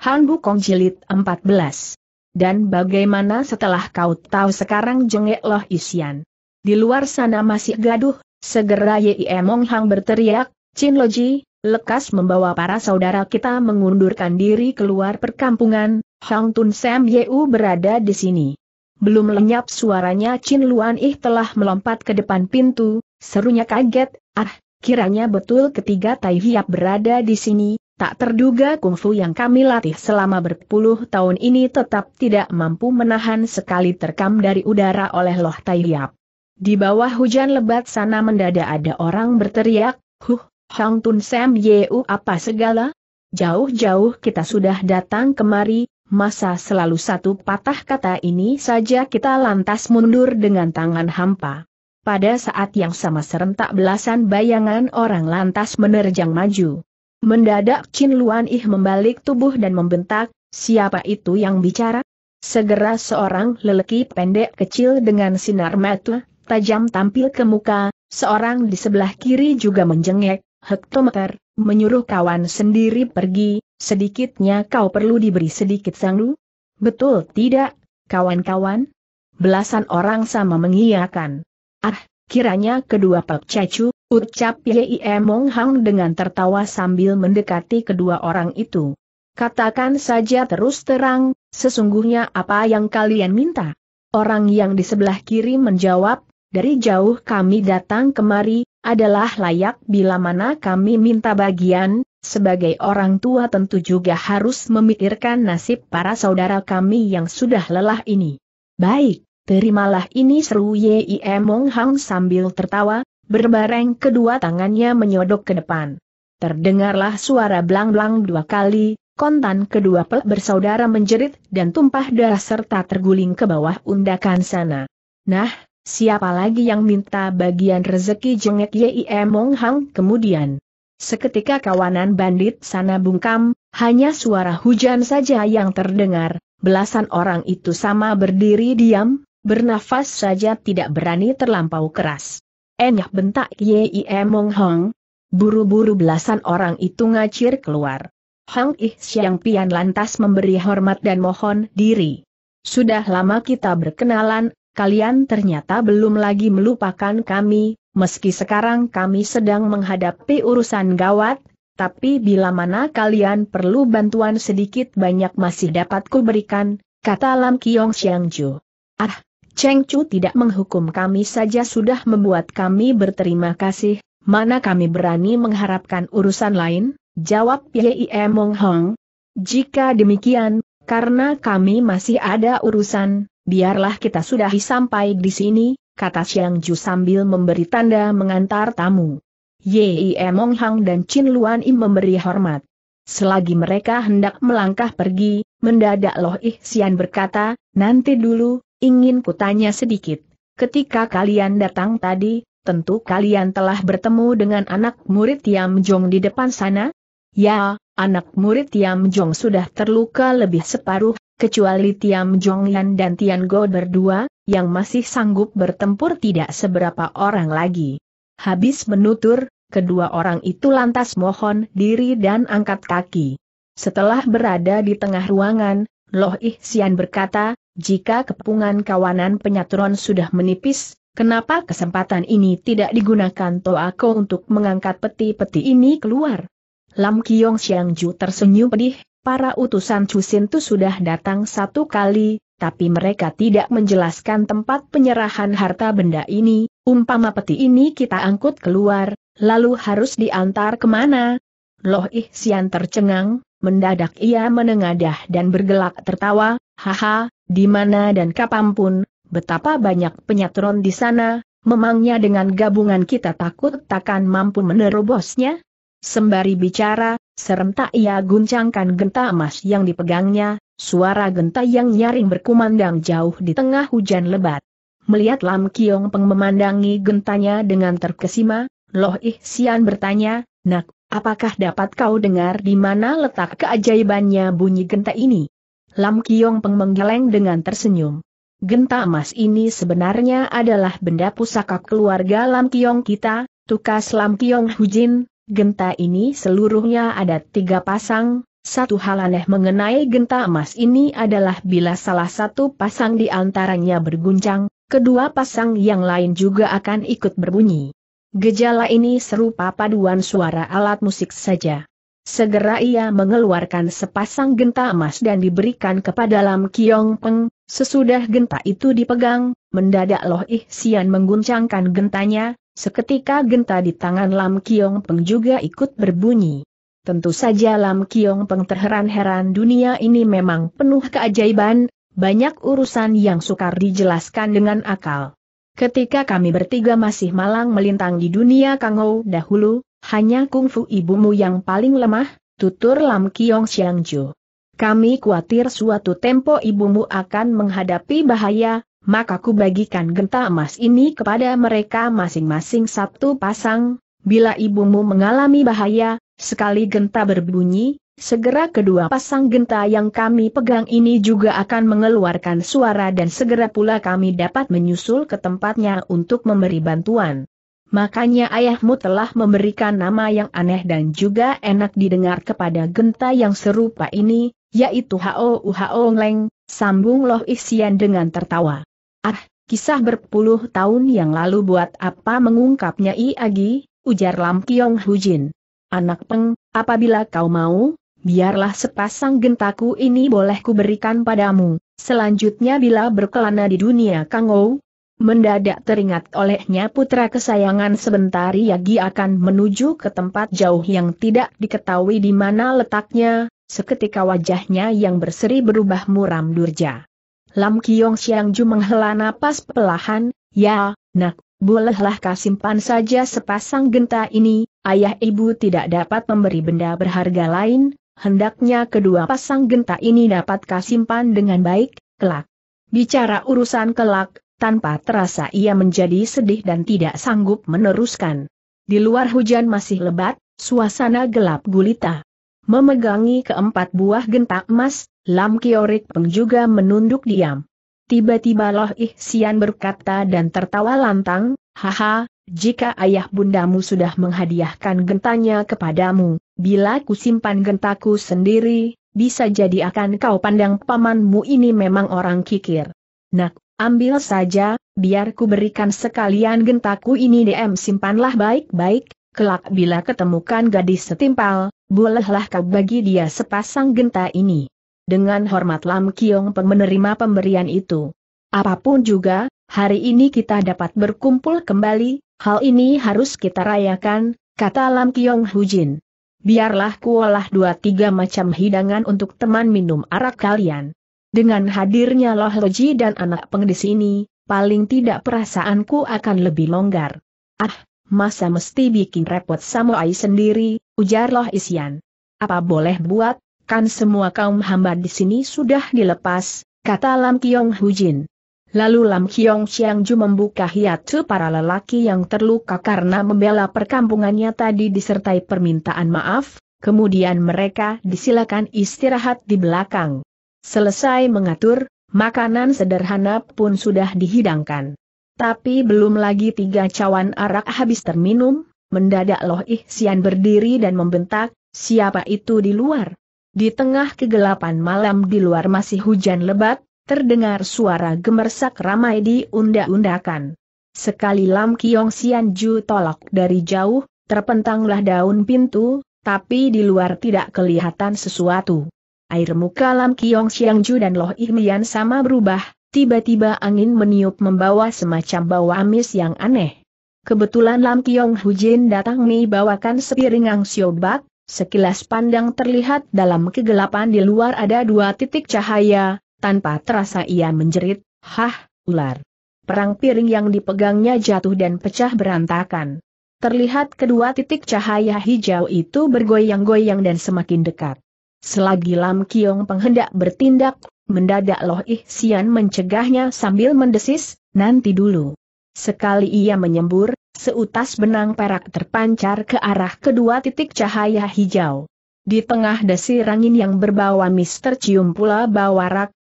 Han Bukong Jilid 14. Dan bagaimana setelah kau tahu sekarang jengek loh isian? Di luar sana masih gaduh, segera Ye Mong Hang berteriak, Chin Loji, lekas membawa para saudara kita mengundurkan diri keluar perkampungan, Hang Tun Sam Ye U berada di sini. Belum lenyap suaranya Chin Luan Ih telah melompat ke depan pintu, serunya kaget, ah, kiranya betul ketiga Tai Hiap berada di sini, Tak terduga kungfu yang kami latih selama berpuluh tahun ini tetap tidak mampu menahan sekali terkam dari udara oleh Loh Tai Di bawah hujan lebat sana mendadak ada orang berteriak, Huh, Hang Tun Sam Yeu apa segala? Jauh-jauh kita sudah datang kemari, masa selalu satu patah kata ini saja kita lantas mundur dengan tangan hampa. Pada saat yang sama serentak belasan bayangan orang lantas menerjang maju. Mendadak Chin Luan Ih membalik tubuh dan membentak, siapa itu yang bicara? Segera seorang lelaki pendek kecil dengan sinar mata, tajam tampil ke muka, seorang di sebelah kiri juga menjengek, hektometer, menyuruh kawan sendiri pergi, sedikitnya kau perlu diberi sedikit sanglu? Betul tidak, kawan-kawan? Belasan orang sama mengiyakan. Ah, kiranya kedua Pak Cacu, Ucap Yie Mong Hang dengan tertawa sambil mendekati kedua orang itu. Katakan saja terus terang, sesungguhnya apa yang kalian minta? Orang yang di sebelah kiri menjawab, dari jauh kami datang kemari, adalah layak bila mana kami minta bagian, sebagai orang tua tentu juga harus memikirkan nasib para saudara kami yang sudah lelah ini. Baik, terimalah ini seru Yie Mong Hang sambil tertawa, Berbareng kedua tangannya menyodok ke depan. Terdengarlah suara blang-blang dua kali, kontan kedua pelak bersaudara menjerit dan tumpah darah serta terguling ke bawah undakan sana. Nah, siapa lagi yang minta bagian rezeki jengek Yim Mong Hang kemudian? Seketika kawanan bandit sana bungkam, hanya suara hujan saja yang terdengar, belasan orang itu sama berdiri diam, bernafas saja tidak berani terlampau keras. Enyah bentak Yei Mong Hong. Buru-buru belasan orang itu ngacir keluar. Hong Ih Siang Pian lantas memberi hormat dan mohon diri. Sudah lama kita berkenalan, kalian ternyata belum lagi melupakan kami, meski sekarang kami sedang menghadapi urusan gawat, tapi bila mana kalian perlu bantuan sedikit banyak masih dapat kuberikan, kata Lam Kiong Siang Ju. Ah, Cheng Chu tidak menghukum kami saja sudah membuat kami berterima kasih, mana kami berani mengharapkan urusan lain? Jawab Yie Mong Hong. Jika demikian, karena kami masih ada urusan, biarlah kita sudahi sampai di sini, kata Xiang Ju sambil memberi tanda mengantar tamu. Yie Mong Hong dan Chin Luan Im memberi hormat. Selagi mereka hendak melangkah pergi, mendadak Loh Ihsian berkata, nanti dulu, Ingin kutanya sedikit, ketika kalian datang tadi, tentu kalian telah bertemu dengan anak murid Tiam Jong di depan sana? Ya, anak murid Tiam Jong sudah terluka lebih separuh, kecuali Tiam Jong Yan dan Tian Go berdua, yang masih sanggup bertempur tidak seberapa orang lagi. Habis menutur, kedua orang itu lantas mohon diri dan angkat kaki. Setelah berada di tengah ruangan, Loh Sian berkata, jika kepungan kawanan penyatron sudah menipis, kenapa kesempatan ini tidak digunakan Toako untuk mengangkat peti-peti ini keluar? Lam Kiong Xiangju Ju tersenyum pedih, para utusan Chusin Tu sudah datang satu kali, tapi mereka tidak menjelaskan tempat penyerahan harta benda ini, umpama peti ini kita angkut keluar, lalu harus diantar kemana? Loh Xian tercengang, mendadak ia menengadah dan bergelak tertawa, Haha, di mana dan kapan betapa banyak penyatron di sana, memangnya dengan gabungan kita takut takkan mampu menerobosnya? Sembari bicara, serentak ia guncangkan genta emas yang dipegangnya, suara genta yang nyaring berkumandang jauh di tengah hujan lebat. Melihat Lam Kiong Peng memandangi gentanya dengan terkesima, Loh Ih Sian bertanya, Nak, apakah dapat kau dengar di mana letak keajaibannya bunyi genta ini? Lam Kiong Peng menggeleng dengan tersenyum. Genta emas ini sebenarnya adalah benda pusaka keluarga Lam Kiong kita, tukas Lam Kiong Hujin, genta ini seluruhnya ada tiga pasang, satu hal aneh mengenai genta emas ini adalah bila salah satu pasang di antaranya berguncang, kedua pasang yang lain juga akan ikut berbunyi. Gejala ini serupa paduan suara alat musik saja. Segera ia mengeluarkan sepasang genta emas dan diberikan kepada Lam Kiong Peng, sesudah genta itu dipegang, mendadak Loh Ih Sian mengguncangkan gentanya, seketika genta di tangan Lam Kiong Peng juga ikut berbunyi. Tentu saja Lam Kiong Peng terheran-heran dunia ini memang penuh keajaiban, banyak urusan yang sukar dijelaskan dengan akal. Ketika kami bertiga masih malang melintang di dunia Kangou dahulu, hanya kungfu ibumu yang paling lemah, tutur Lam Kiong Xiangju. Kami khawatir suatu tempo ibumu akan menghadapi bahaya, maka ku bagikan genta emas ini kepada mereka masing-masing satu pasang, bila ibumu mengalami bahaya, sekali genta berbunyi, Segera kedua pasang genta yang kami pegang ini juga akan mengeluarkan suara dan segera pula kami dapat menyusul ke tempatnya untuk memberi bantuan. Makanya ayahmu telah memberikan nama yang aneh dan juga enak didengar kepada genta yang serupa ini, yaitu Hao Hao Leng, sambung Loh Isian dengan tertawa. Ah, kisah berpuluh tahun yang lalu buat apa mengungkapnya I Agi, ujar Lam Kiong Hujin. Anak peng, apabila kau mau, biarlah sepasang gentaku ini boleh kuberikan padamu. Selanjutnya bila berkelana di dunia Kangou, mendadak teringat olehnya putra kesayangan sebentar Yagi akan menuju ke tempat jauh yang tidak diketahui di mana letaknya, seketika wajahnya yang berseri berubah muram durja. Lam Kiong Ju menghela napas pelahan, ya, nak, bolehlah kasimpan saja sepasang genta ini, Ayah ibu tidak dapat memberi benda berharga lain, hendaknya kedua pasang genta ini dapat kasimpan dengan baik, kelak. Bicara urusan kelak, tanpa terasa ia menjadi sedih dan tidak sanggup meneruskan. Di luar hujan masih lebat, suasana gelap gulita. Memegangi keempat buah genta emas, Lam Kiorik Peng juga menunduk diam. Tiba-tiba Loh Ihsian berkata dan tertawa lantang, Haha, jika ayah bundamu sudah menghadiahkan gentanya kepadamu, bila ku simpan gentaku sendiri, bisa jadi akan kau pandang pamanmu ini memang orang kikir. Nak, ambil saja, biar ku berikan sekalian gentaku ini DM simpanlah baik-baik, kelak bila ketemukan gadis setimpal, bolehlah kau bagi dia sepasang genta ini. Dengan hormat Lam Kiong menerima pemberian itu. Apapun juga, hari ini kita dapat berkumpul kembali, Hal ini harus kita rayakan, kata Lam Kiong Hujin. Biarlah kuolah dua tiga macam hidangan untuk teman minum arak kalian. Dengan hadirnya Loh Loji dan anak peng ini, paling tidak perasaanku akan lebih longgar. Ah, masa mesti bikin repot sama ai sendiri, ujar Loh Isian. Apa boleh buat, kan semua kaum hamba di sini sudah dilepas, kata Lam Kiong Hujin. Lalu Lam Kiong Siang Ju membuka hiatu para lelaki yang terluka karena membela perkampungannya tadi disertai permintaan maaf, kemudian mereka disilakan istirahat di belakang. Selesai mengatur, makanan sederhana pun sudah dihidangkan. Tapi belum lagi tiga cawan arak habis terminum, mendadak Loh Ihsian berdiri dan membentak, siapa itu di luar? Di tengah kegelapan malam di luar masih hujan lebat, terdengar suara gemersak ramai diunda undakan Sekali Lam Kiong Sian Ju tolak dari jauh, terpentanglah daun pintu, tapi di luar tidak kelihatan sesuatu. Air muka Lam Kiong Sian Ju dan Loh Ihmian sama berubah, tiba-tiba angin meniup membawa semacam bau amis yang aneh. Kebetulan Lam Kiong Hujin datang Mi bawakan sepiring ang siobak, sekilas pandang terlihat dalam kegelapan di luar ada dua titik cahaya, tanpa terasa ia menjerit, hah, ular. Perang piring yang dipegangnya jatuh dan pecah berantakan. Terlihat kedua titik cahaya hijau itu bergoyang-goyang dan semakin dekat. Selagi Lam Kiong penghendak bertindak, mendadak Loh Ih mencegahnya sambil mendesis, nanti dulu. Sekali ia menyembur, seutas benang perak terpancar ke arah kedua titik cahaya hijau. Di tengah desir angin yang berbawa mis tercium pula bau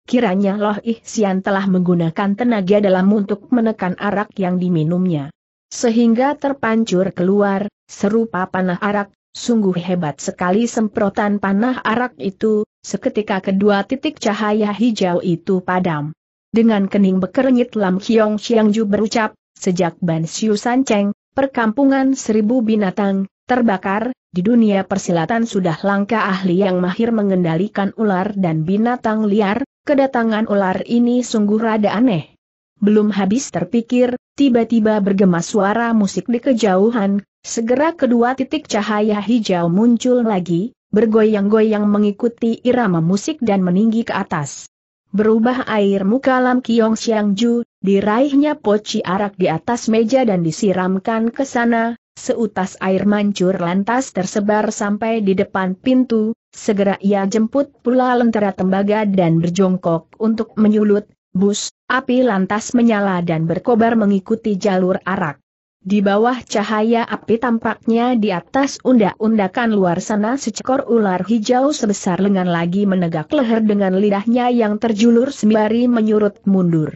Kiranya Loh Ihsian telah menggunakan tenaga dalam untuk menekan arak yang diminumnya. Sehingga terpancur keluar, serupa panah arak, sungguh hebat sekali semprotan panah arak itu, seketika kedua titik cahaya hijau itu padam. Dengan kening bekernyit Lam Kiong Ju berucap, sejak Ban Siu San Cheng, perkampungan seribu binatang, terbakar, di dunia persilatan sudah langka ahli yang mahir mengendalikan ular dan binatang liar, Kedatangan ular ini sungguh rada aneh. Belum habis terpikir, tiba-tiba bergema suara musik di kejauhan, segera kedua titik cahaya hijau muncul lagi, bergoyang-goyang mengikuti irama musik dan meninggi ke atas. Berubah air muka Lam Kiong Siang Ju, diraihnya poci arak di atas meja dan disiramkan ke sana, Seutas air mancur lantas tersebar sampai di depan pintu, segera ia jemput pula lentera tembaga dan berjongkok untuk menyulut, bus, api lantas menyala dan berkobar mengikuti jalur arak. Di bawah cahaya api tampaknya di atas undak-undakan luar sana secekor ular hijau sebesar lengan lagi menegak leher dengan lidahnya yang terjulur sembari menyurut mundur.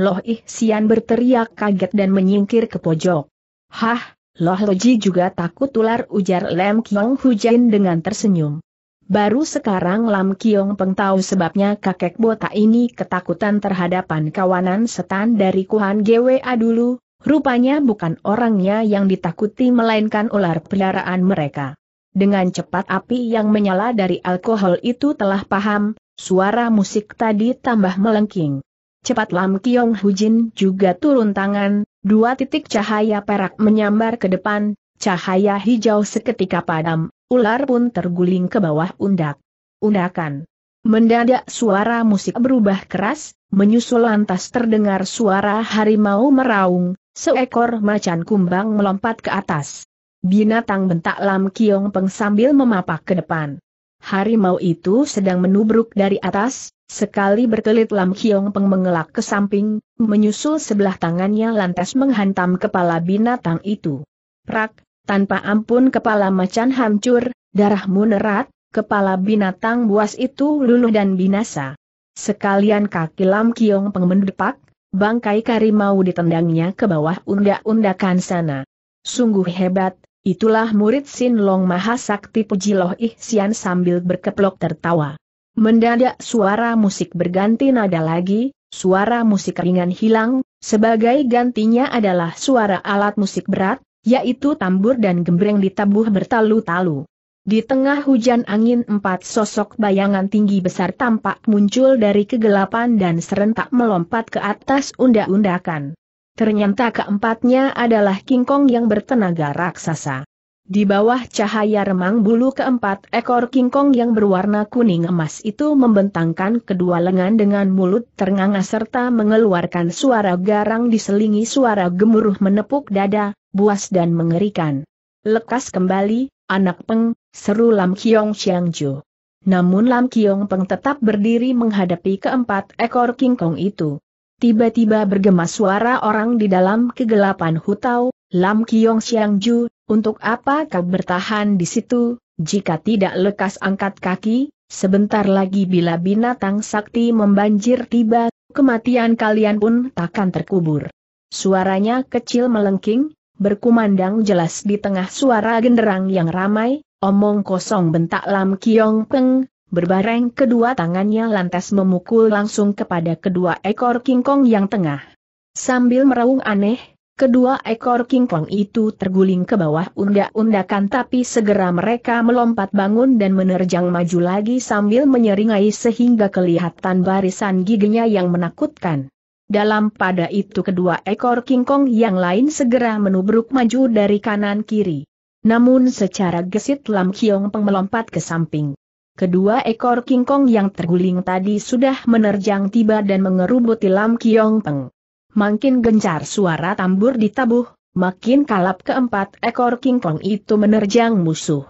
Loh Sian berteriak kaget dan menyingkir ke pojok. Hah, Loh Loji juga takut ular ujar Lam Kiong Hujin dengan tersenyum. Baru sekarang Lam Kiong Peng tahu sebabnya kakek botak ini ketakutan terhadapan kawanan setan dari Kuhan GWA dulu, rupanya bukan orangnya yang ditakuti melainkan ular peliharaan mereka. Dengan cepat api yang menyala dari alkohol itu telah paham, suara musik tadi tambah melengking. Cepat Lam Kiong Hujin juga turun tangan, dua titik cahaya perak menyambar ke depan, cahaya hijau seketika padam, ular pun terguling ke bawah undak. Undakan. Mendadak suara musik berubah keras, menyusul lantas terdengar suara harimau meraung, seekor macan kumbang melompat ke atas. Binatang bentak Lam Kiong Peng sambil memapak ke depan. Harimau itu sedang menubruk dari atas, Sekali berkelit Lam Kiong Peng mengelak ke samping, menyusul sebelah tangannya lantas menghantam kepala binatang itu. Prak, tanpa ampun kepala macan hancur, darah munerat, kepala binatang buas itu luluh dan binasa. Sekalian kaki Lam Kiong Peng mendepak, bangkai karimau ditendangnya ke bawah undak-undakan sana. Sungguh hebat, itulah murid Sin Long Mahasakti Pujiloh Ihsian sambil berkeplok tertawa. Mendadak suara musik berganti nada lagi, suara musik ringan hilang, sebagai gantinya adalah suara alat musik berat, yaitu tambur dan gembreng ditabuh bertalu-talu. Di tengah hujan angin empat sosok bayangan tinggi besar tampak muncul dari kegelapan dan serentak melompat ke atas undak-undakan. Ternyata keempatnya adalah King Kong yang bertenaga raksasa. Di bawah cahaya remang bulu keempat ekor kingkong yang berwarna kuning emas itu membentangkan kedua lengan dengan mulut ternganga serta mengeluarkan suara garang diselingi suara gemuruh menepuk dada, buas dan mengerikan. Lekas kembali, anak peng, seru Lam Kiong Jo. Namun Lam Kiong Peng tetap berdiri menghadapi keempat ekor kingkong itu. Tiba-tiba bergema suara orang di dalam kegelapan hutau, Lam Kiong Siang Ju, untuk apa kau bertahan di situ, jika tidak lekas angkat kaki, sebentar lagi bila binatang sakti membanjir tiba, kematian kalian pun takkan terkubur. Suaranya kecil melengking, berkumandang jelas di tengah suara genderang yang ramai, omong kosong bentak Lam Kiong Peng, berbareng kedua tangannya lantas memukul langsung kepada kedua ekor kingkong yang tengah. Sambil meraung aneh, kedua ekor kingkong itu terguling ke bawah undak-undakan tapi segera mereka melompat bangun dan menerjang maju lagi sambil menyeringai sehingga kelihatan barisan giginya yang menakutkan. Dalam pada itu kedua ekor kingkong yang lain segera menubruk maju dari kanan kiri. Namun secara gesit Lam Kiong Peng melompat ke samping. Kedua ekor kingkong yang terguling tadi sudah menerjang tiba dan mengerubuti Lam Kiong Peng. Makin gencar suara tambur ditabuh, makin kalap keempat ekor kingkong itu menerjang musuh.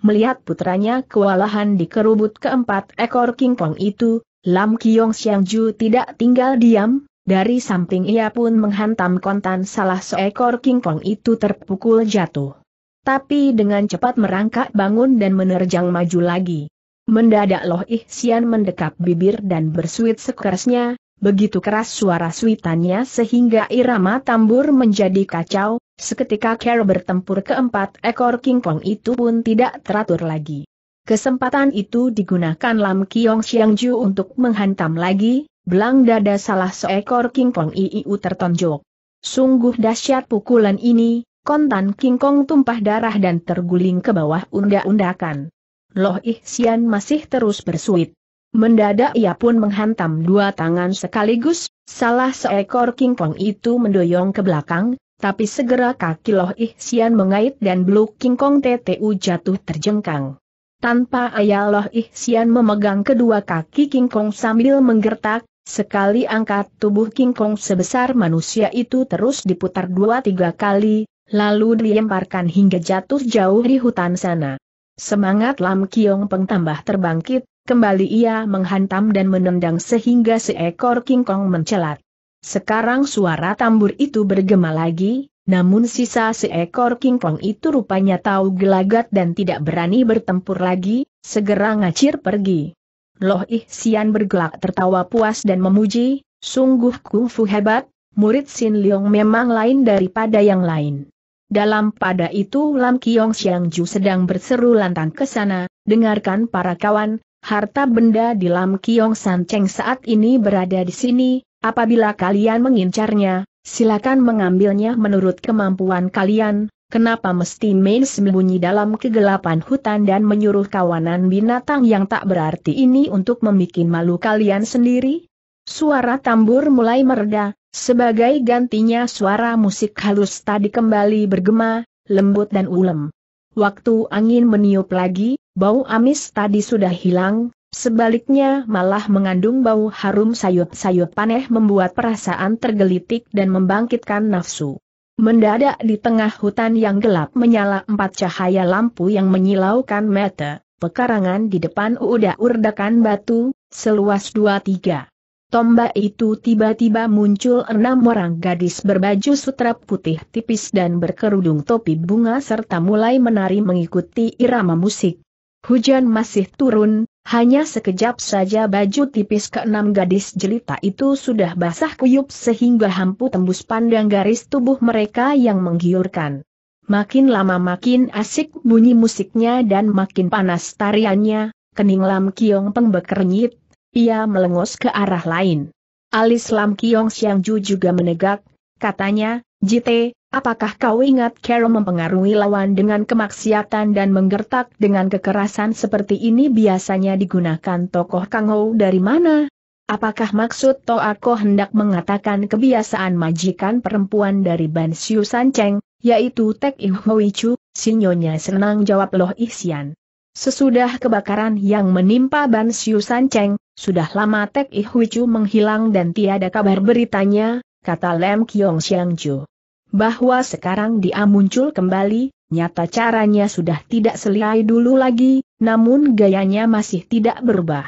Melihat putranya kewalahan dikerubut keempat ekor kingkong itu, Lam Kiong Xiangju tidak tinggal diam, dari samping ia pun menghantam kontan salah seekor kingkong itu terpukul jatuh. Tapi dengan cepat merangkak bangun dan menerjang maju lagi. Mendadak Loh Ihsian mendekap bibir dan bersuit sekerasnya, begitu keras suara suitannya sehingga irama tambur menjadi kacau, seketika Carol bertempur keempat ekor King Kong itu pun tidak teratur lagi. Kesempatan itu digunakan Lam Kiong Xiangju untuk menghantam lagi, belang dada salah seekor Kong IIU tertonjok. Sungguh dahsyat pukulan ini, kontan King Kong tumpah darah dan terguling ke bawah unda undakan Loh Ihsian masih terus bersuit. Mendadak ia pun menghantam dua tangan sekaligus, salah seekor kingkong itu mendoyong ke belakang, tapi segera kaki Loh Ihsian mengait dan beluk kingkong TTU jatuh terjengkang. Tanpa ayah Loh Ihsian memegang kedua kaki kingkong sambil menggertak, sekali angkat tubuh kingkong sebesar manusia itu terus diputar dua tiga kali, lalu dilemparkan hingga jatuh jauh di hutan sana. Semangat Lam Kiong Peng tambah terbangkit, kembali ia menghantam dan menendang sehingga seekor King Kong mencelat. Sekarang suara tambur itu bergema lagi, namun sisa seekor King Kong itu rupanya tahu gelagat dan tidak berani bertempur lagi, segera ngacir pergi. Loh Ih Sian bergelak tertawa puas dan memuji, sungguh kungfu hebat, murid Sin Leong memang lain daripada yang lain. Dalam pada itu Lam Kiong Siang Ju sedang berseru lantang ke sana, dengarkan para kawan, harta benda di Lam Kiong San Cheng saat ini berada di sini, apabila kalian mengincarnya, silakan mengambilnya menurut kemampuan kalian, kenapa mesti main sembunyi dalam kegelapan hutan dan menyuruh kawanan binatang yang tak berarti ini untuk membuat malu kalian sendiri? Suara tambur mulai mereda, sebagai gantinya suara musik halus tadi kembali bergema, lembut dan ulem. Waktu angin meniup lagi, bau amis tadi sudah hilang, sebaliknya malah mengandung bau harum sayup-sayup paneh membuat perasaan tergelitik dan membangkitkan nafsu. Mendadak di tengah hutan yang gelap menyala empat cahaya lampu yang menyilaukan mata, pekarangan di depan udah urdakan batu, seluas dua tiga tombak itu tiba-tiba muncul enam orang gadis berbaju sutra putih tipis dan berkerudung topi bunga serta mulai menari mengikuti irama musik. Hujan masih turun, hanya sekejap saja baju tipis keenam gadis jelita itu sudah basah kuyup sehingga hampu tembus pandang garis tubuh mereka yang menggiurkan. Makin lama makin asik bunyi musiknya dan makin panas tariannya, kening Lam Kiong Peng bekernyit, ia melengus ke arah lain. Alis Lam Kiong Siang Ju juga menegak, katanya, Jite, apakah kau ingat Carol mempengaruhi lawan dengan kemaksiatan dan menggertak dengan kekerasan seperti ini biasanya digunakan tokoh Kang Hou dari mana? Apakah maksud Ako hendak mengatakan kebiasaan majikan perempuan dari Ban Siu San Cheng, yaitu Tek Ih Chu, sinyonya senang jawab Loh Isian. Sesudah kebakaran yang menimpa Ban Siu San Cheng, sudah lama Tek Ihwicu menghilang dan tiada kabar beritanya, kata Lem Kiong Xiangju. Bahwa sekarang dia muncul kembali, nyata caranya sudah tidak seliai dulu lagi, namun gayanya masih tidak berubah.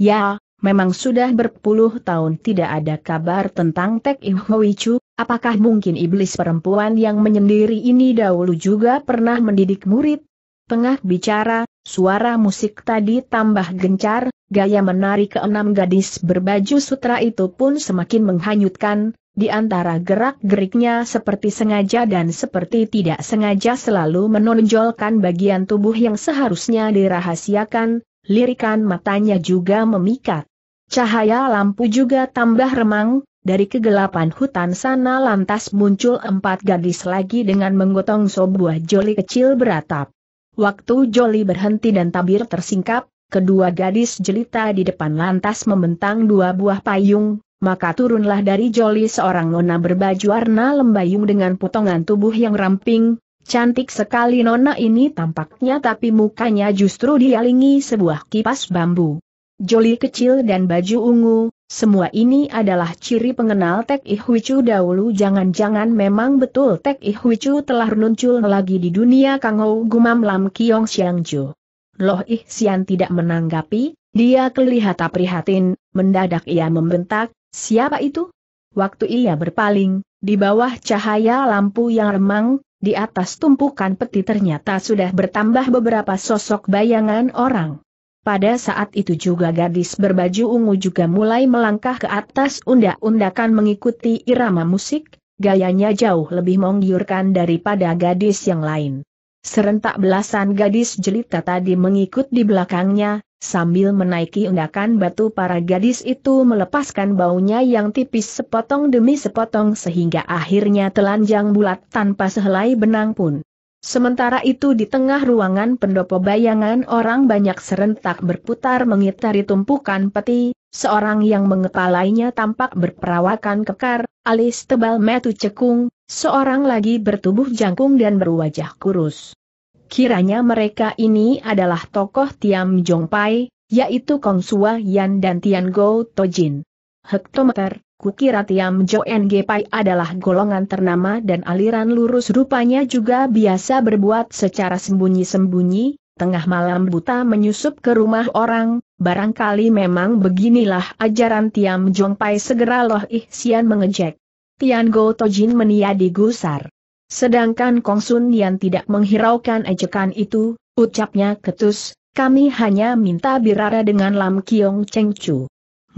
Ya, memang sudah berpuluh tahun tidak ada kabar tentang Tek Ihwicu. apakah mungkin iblis perempuan yang menyendiri ini dahulu juga pernah mendidik murid? Tengah bicara, Suara musik tadi tambah gencar, gaya menari keenam gadis berbaju sutra itu pun semakin menghanyutkan, di antara gerak-geriknya seperti sengaja dan seperti tidak sengaja selalu menonjolkan bagian tubuh yang seharusnya dirahasiakan, lirikan matanya juga memikat. Cahaya lampu juga tambah remang, dari kegelapan hutan sana lantas muncul empat gadis lagi dengan menggotong sebuah joli kecil beratap. Waktu Jolly berhenti dan tabir tersingkap, kedua gadis jelita di depan lantas membentang dua buah payung, maka turunlah dari Jolly seorang nona berbaju warna lembayung dengan potongan tubuh yang ramping, Cantik sekali nona ini tampaknya tapi mukanya justru dialingi sebuah kipas bambu joli kecil dan baju ungu, semua ini adalah ciri pengenal Tek Ihwicu dahulu jangan-jangan memang betul Tek Ihwicu telah muncul lagi di dunia Kangou Gumam Lam Kiong Xiangju. Loh Ih tidak menanggapi, dia kelihatan prihatin, mendadak ia membentak, siapa itu? Waktu ia berpaling, di bawah cahaya lampu yang remang, di atas tumpukan peti ternyata sudah bertambah beberapa sosok bayangan orang. Pada saat itu juga gadis berbaju ungu juga mulai melangkah ke atas undak-undakan mengikuti irama musik, gayanya jauh lebih menggiurkan daripada gadis yang lain. Serentak belasan gadis jelita tadi mengikut di belakangnya, sambil menaiki undakan batu para gadis itu melepaskan baunya yang tipis sepotong demi sepotong sehingga akhirnya telanjang bulat tanpa sehelai benang pun. Sementara itu di tengah ruangan pendopo bayangan orang banyak serentak berputar mengitari tumpukan peti, seorang yang mengepalainya tampak berperawakan kekar, alis tebal metu cekung, seorang lagi bertubuh jangkung dan berwajah kurus. Kiranya mereka ini adalah tokoh Tiam Jongpai, yaitu Kong Sua Yan dan Tian Go Tojin. Hektometer, Kukira Tiam Jo Ng Pai adalah golongan ternama dan aliran lurus rupanya juga biasa berbuat secara sembunyi-sembunyi, tengah malam buta menyusup ke rumah orang, barangkali memang beginilah ajaran Tiam Jong Pai segera Loh Ih Sian mengejek. Tian Go Tojin meniadi gusar. Sedangkan Kong Sun Yan tidak menghiraukan ejekan itu, ucapnya ketus, kami hanya minta birara dengan Lam Kiong Cheng Chu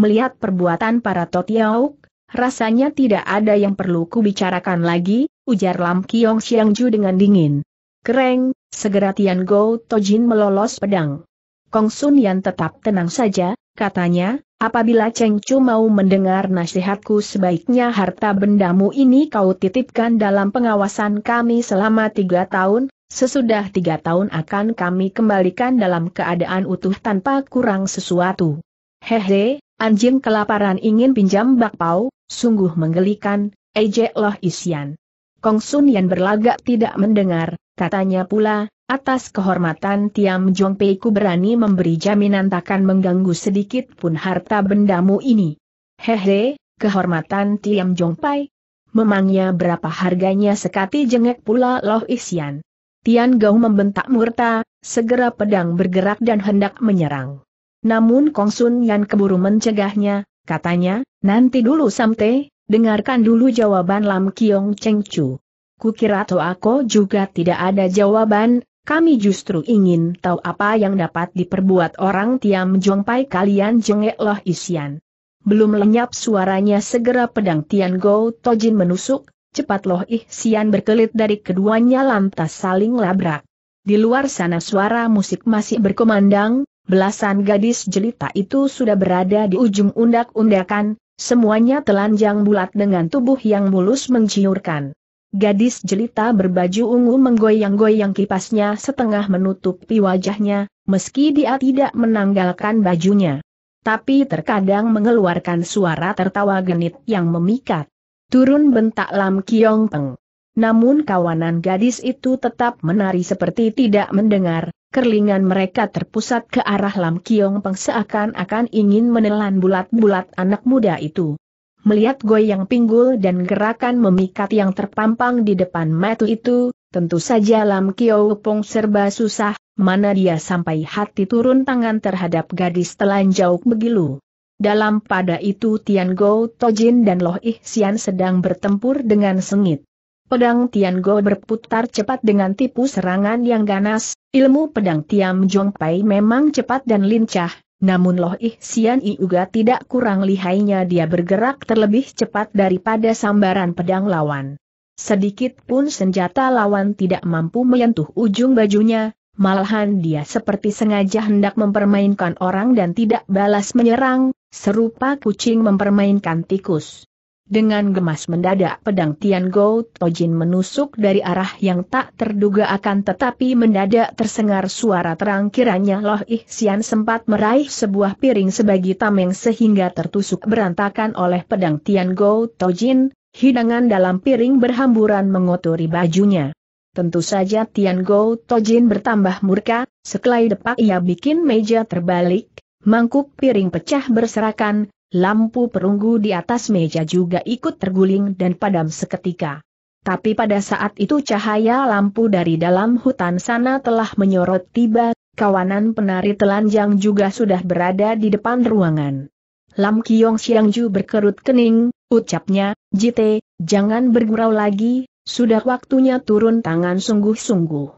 melihat perbuatan para Totiauk, rasanya tidak ada yang perlu kubicarakan lagi, ujar Lam Kiong Xiangju dengan dingin. Kereng, segera Tian Go Tojin melolos pedang. Kong Sun Yan tetap tenang saja, katanya, apabila Cheng Chu mau mendengar nasihatku sebaiknya harta bendamu ini kau titipkan dalam pengawasan kami selama tiga tahun, sesudah tiga tahun akan kami kembalikan dalam keadaan utuh tanpa kurang sesuatu. Hehe, Anjing kelaparan ingin pinjam bakpao, sungguh menggelikan, ejek loh isian. Kong Sun Yan berlagak tidak mendengar, katanya pula, atas kehormatan Tiam Jong Pei ku berani memberi jaminan takkan mengganggu sedikit pun harta bendamu ini. Hehe, kehormatan Tiam Jong Pei. Memangnya berapa harganya sekati jengek pula loh isian. Tian Gao membentak murta, segera pedang bergerak dan hendak menyerang. Namun Kong Sun Yan keburu mencegahnya, katanya, nanti dulu Samte, dengarkan dulu jawaban Lam Kiong Cheng Chu. Kukira aku juga tidak ada jawaban, kami justru ingin tahu apa yang dapat diperbuat orang Tiam Pai kalian jengek loh isian. Belum lenyap suaranya segera pedang Tian Go Tojin menusuk, cepat Loh Ih berkelit dari keduanya lantas saling labrak. Di luar sana suara musik masih berkumandang, belasan gadis jelita itu sudah berada di ujung undak-undakan, semuanya telanjang bulat dengan tubuh yang mulus menciurkan. Gadis jelita berbaju ungu menggoyang-goyang kipasnya setengah menutupi wajahnya, meski dia tidak menanggalkan bajunya. Tapi terkadang mengeluarkan suara tertawa genit yang memikat. Turun bentak Lam Kiong Peng namun kawanan gadis itu tetap menari seperti tidak mendengar, kerlingan mereka terpusat ke arah Lam Kiong Peng seakan-akan ingin menelan bulat-bulat anak muda itu. Melihat goyang pinggul dan gerakan memikat yang terpampang di depan metu itu, tentu saja Lam Kiong Peng serba susah, mana dia sampai hati turun tangan terhadap gadis telanjau begilu. Dalam pada itu Tian Go Tojin dan Loh Xian sedang bertempur dengan sengit. Pedang Tian Go berputar cepat dengan tipu serangan yang ganas, ilmu pedang Tian Jong Pai memang cepat dan lincah, namun Loh Ih Sian Iuga tidak kurang lihainya dia bergerak terlebih cepat daripada sambaran pedang lawan. Sedikit pun senjata lawan tidak mampu menyentuh ujung bajunya, malahan dia seperti sengaja hendak mempermainkan orang dan tidak balas menyerang, serupa kucing mempermainkan tikus. Dengan gemas mendadak pedang Tian Go Tojin menusuk dari arah yang tak terduga akan tetapi mendadak tersengar suara terang kiranya Loh Ih Sian sempat meraih sebuah piring sebagai tameng sehingga tertusuk berantakan oleh pedang Tian Go Tojin, hidangan dalam piring berhamburan mengotori bajunya. Tentu saja Tian Go Tojin bertambah murka, sekelai depak ia bikin meja terbalik, mangkuk piring pecah berserakan, lampu perunggu di atas meja juga ikut terguling dan padam seketika. Tapi pada saat itu cahaya lampu dari dalam hutan sana telah menyorot tiba, kawanan penari telanjang juga sudah berada di depan ruangan. Lam Kiong Siangju berkerut kening, ucapnya, Jite, jangan bergurau lagi, sudah waktunya turun tangan sungguh-sungguh.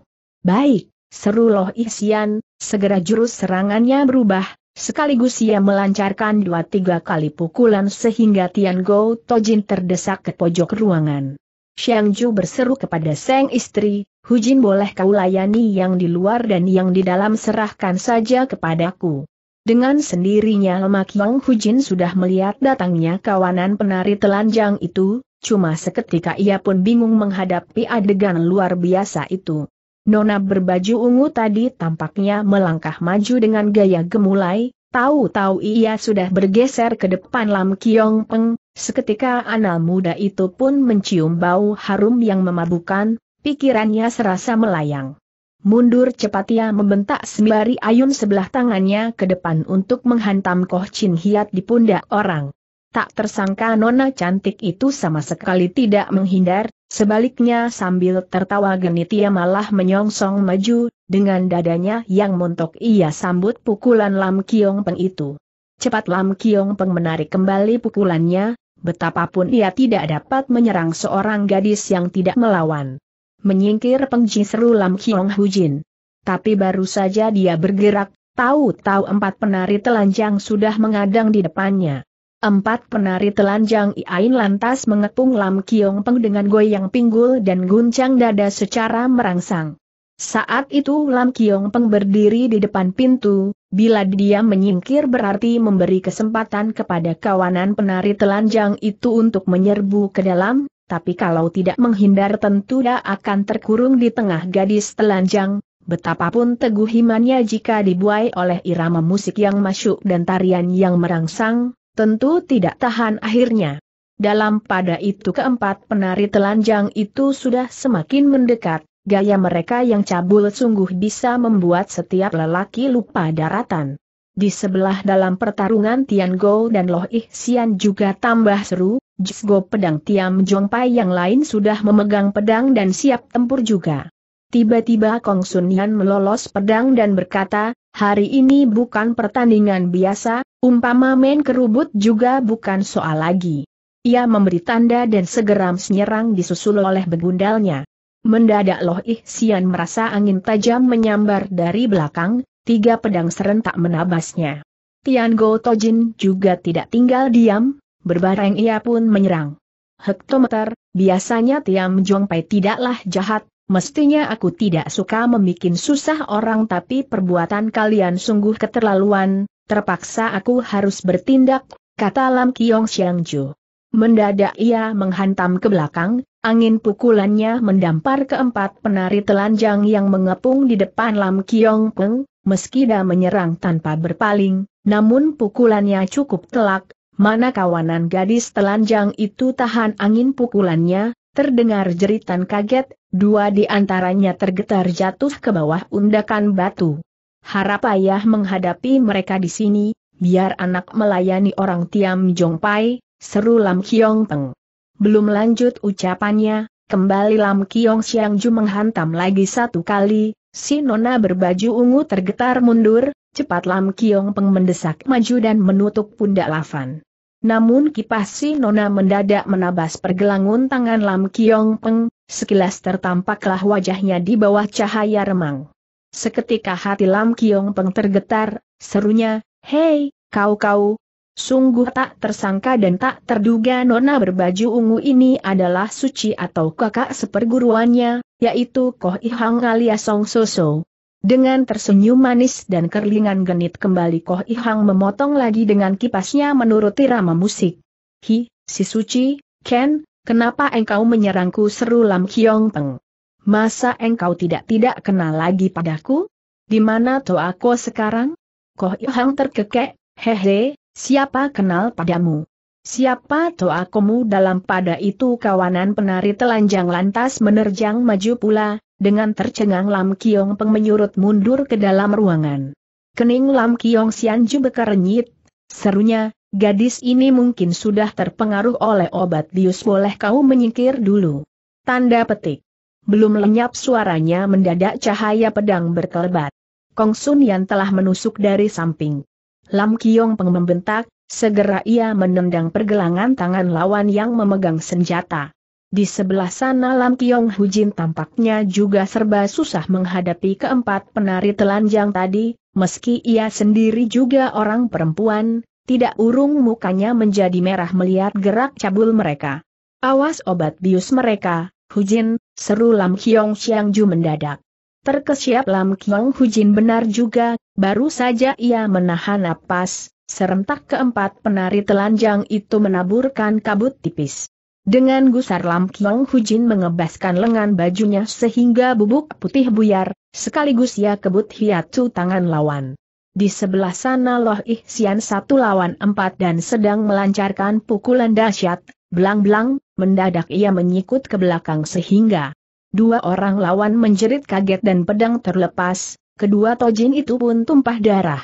Baik, seru Loh Isian, segera jurus serangannya berubah, Sekaligus ia melancarkan dua tiga kali pukulan sehingga Tian Go Tojin terdesak ke pojok ruangan. Xiang Ju berseru kepada sang istri, Hu Jin boleh kau layani yang di luar dan yang di dalam serahkan saja kepadaku. Dengan sendirinya lemak Yang Jin sudah melihat datangnya kawanan penari telanjang itu, cuma seketika ia pun bingung menghadapi adegan luar biasa itu. Nona berbaju ungu tadi tampaknya melangkah maju dengan gaya gemulai, tahu-tahu ia sudah bergeser ke depan Lam Kiong Peng, seketika anak muda itu pun mencium bau harum yang memabukan, pikirannya serasa melayang. Mundur cepat ia membentak sembari ayun sebelah tangannya ke depan untuk menghantam Koh Chin Hiat di pundak orang. Tak tersangka nona cantik itu sama sekali tidak menghindar, sebaliknya sambil tertawa genit ia malah menyongsong maju, dengan dadanya yang montok ia sambut pukulan Lam Kiong Peng itu. Cepat Lam Kiong Peng menarik kembali pukulannya, betapapun ia tidak dapat menyerang seorang gadis yang tidak melawan. Menyingkir pengji seru Lam Kiong Hujin. Tapi baru saja dia bergerak, tahu-tahu empat penari telanjang sudah mengadang di depannya. Empat penari telanjang Iain lantas mengepung Lam Kiong Peng dengan goyang pinggul dan guncang dada secara merangsang. Saat itu Lam Kiong Peng berdiri di depan pintu, bila dia menyingkir berarti memberi kesempatan kepada kawanan penari telanjang itu untuk menyerbu ke dalam, tapi kalau tidak menghindar tentu dia akan terkurung di tengah gadis telanjang, Betapapun teguh imannya jika dibuai oleh irama musik yang masuk dan tarian yang merangsang, tentu tidak tahan akhirnya. Dalam pada itu keempat penari telanjang itu sudah semakin mendekat, gaya mereka yang cabul sungguh bisa membuat setiap lelaki lupa daratan. Di sebelah dalam pertarungan Tian Go dan Loh Ih Xian juga tambah seru, Jis Jisgo pedang Tiam Pai yang lain sudah memegang pedang dan siap tempur juga. Tiba-tiba Kong Sun Yan melolos pedang dan berkata, Hari ini bukan pertandingan biasa, umpama main kerubut juga bukan soal lagi. Ia memberi tanda dan segera menyerang disusul oleh begundalnya. Mendadak Loh Ihsian merasa angin tajam menyambar dari belakang, tiga pedang serentak menabasnya. Tian Go Tojin juga tidak tinggal diam, berbareng ia pun menyerang. Hektometer, biasanya Tiam pai tidaklah jahat, Mestinya aku tidak suka membuat susah orang tapi perbuatan kalian sungguh keterlaluan, terpaksa aku harus bertindak, kata Lam Kiong Xiangju. Ju. Mendadak ia menghantam ke belakang, angin pukulannya mendampar keempat penari telanjang yang mengepung di depan Lam Kiong Peng, meski dah menyerang tanpa berpaling, namun pukulannya cukup telak, mana kawanan gadis telanjang itu tahan angin pukulannya, Terdengar jeritan kaget, dua di antaranya tergetar jatuh ke bawah undakan batu. Harap ayah menghadapi mereka di sini, biar anak melayani orang Tiam Jong Pai, seru Lam Kiong Peng. Belum lanjut ucapannya, kembali Lam Kiong Siang Ju menghantam lagi satu kali, si nona berbaju ungu tergetar mundur, cepat Lam Kiong Peng mendesak maju dan menutup pundak Lafan. Namun kipas si Nona mendadak menabas pergelangan tangan Lam Kiong Peng, sekilas tertampaklah wajahnya di bawah cahaya remang. Seketika hati Lam Kiong Peng tergetar, serunya, Hei, kau-kau, Sungguh tak tersangka dan tak terduga nona berbaju ungu ini adalah suci atau kakak seperguruannya, yaitu Koh Ihang alias Song Soso. Dengan tersenyum manis dan kerlingan genit kembali Koh Ihang memotong lagi dengan kipasnya menuruti irama musik. Hi, si suci, Ken, kenapa engkau menyerangku seru Lam Kiong Peng? Masa engkau tidak-tidak kenal lagi padaku? Di mana aku sekarang? Koh Ihang terkekek, hehe, siapa kenal padamu? Siapa toakomu dalam pada itu kawanan penari telanjang lantas menerjang maju pula, dengan tercengang Lam Kiong Peng menyurut mundur ke dalam ruangan. Kening Lam Kiong Sianju bekerenyit, serunya, gadis ini mungkin sudah terpengaruh oleh obat bius boleh kau menyingkir dulu. Tanda petik. Belum lenyap suaranya mendadak cahaya pedang berkelebat. Kong Sun Yan telah menusuk dari samping. Lam Kiong Peng membentak, segera ia menendang pergelangan tangan lawan yang memegang senjata. Di sebelah sana Lam Kiong Hujin tampaknya juga serba susah menghadapi keempat penari telanjang tadi, meski ia sendiri juga orang perempuan, tidak urung mukanya menjadi merah melihat gerak cabul mereka. Awas obat bius mereka, Hujin, seru Lam Kiong Siang Ju mendadak. Terkesiap Lam Kiong Hujin benar juga, baru saja ia menahan napas, serentak keempat penari telanjang itu menaburkan kabut tipis. Dengan gusar Lam Kiong Hujin mengebaskan lengan bajunya sehingga bubuk putih buyar, sekaligus ia kebut hiatu tangan lawan. Di sebelah sana Loh Ihsian satu lawan empat dan sedang melancarkan pukulan dahsyat, belang-belang, mendadak ia menyikut ke belakang sehingga dua orang lawan menjerit kaget dan pedang terlepas, kedua tojin itu pun tumpah darah.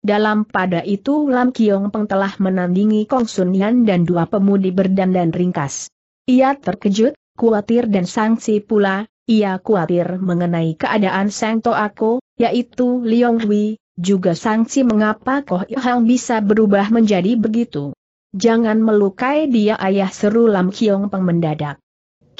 Dalam pada itu Lam Kiong Peng telah menandingi Kong Sun Yan dan dua pemudi berdandan ringkas. Ia terkejut, khawatir dan sangsi pula, ia khawatir mengenai keadaan Sang Toako, yaitu Liong Hui, juga sangsi mengapa Koh Yohang bisa berubah menjadi begitu. Jangan melukai dia ayah seru Lam Kiong Peng mendadak.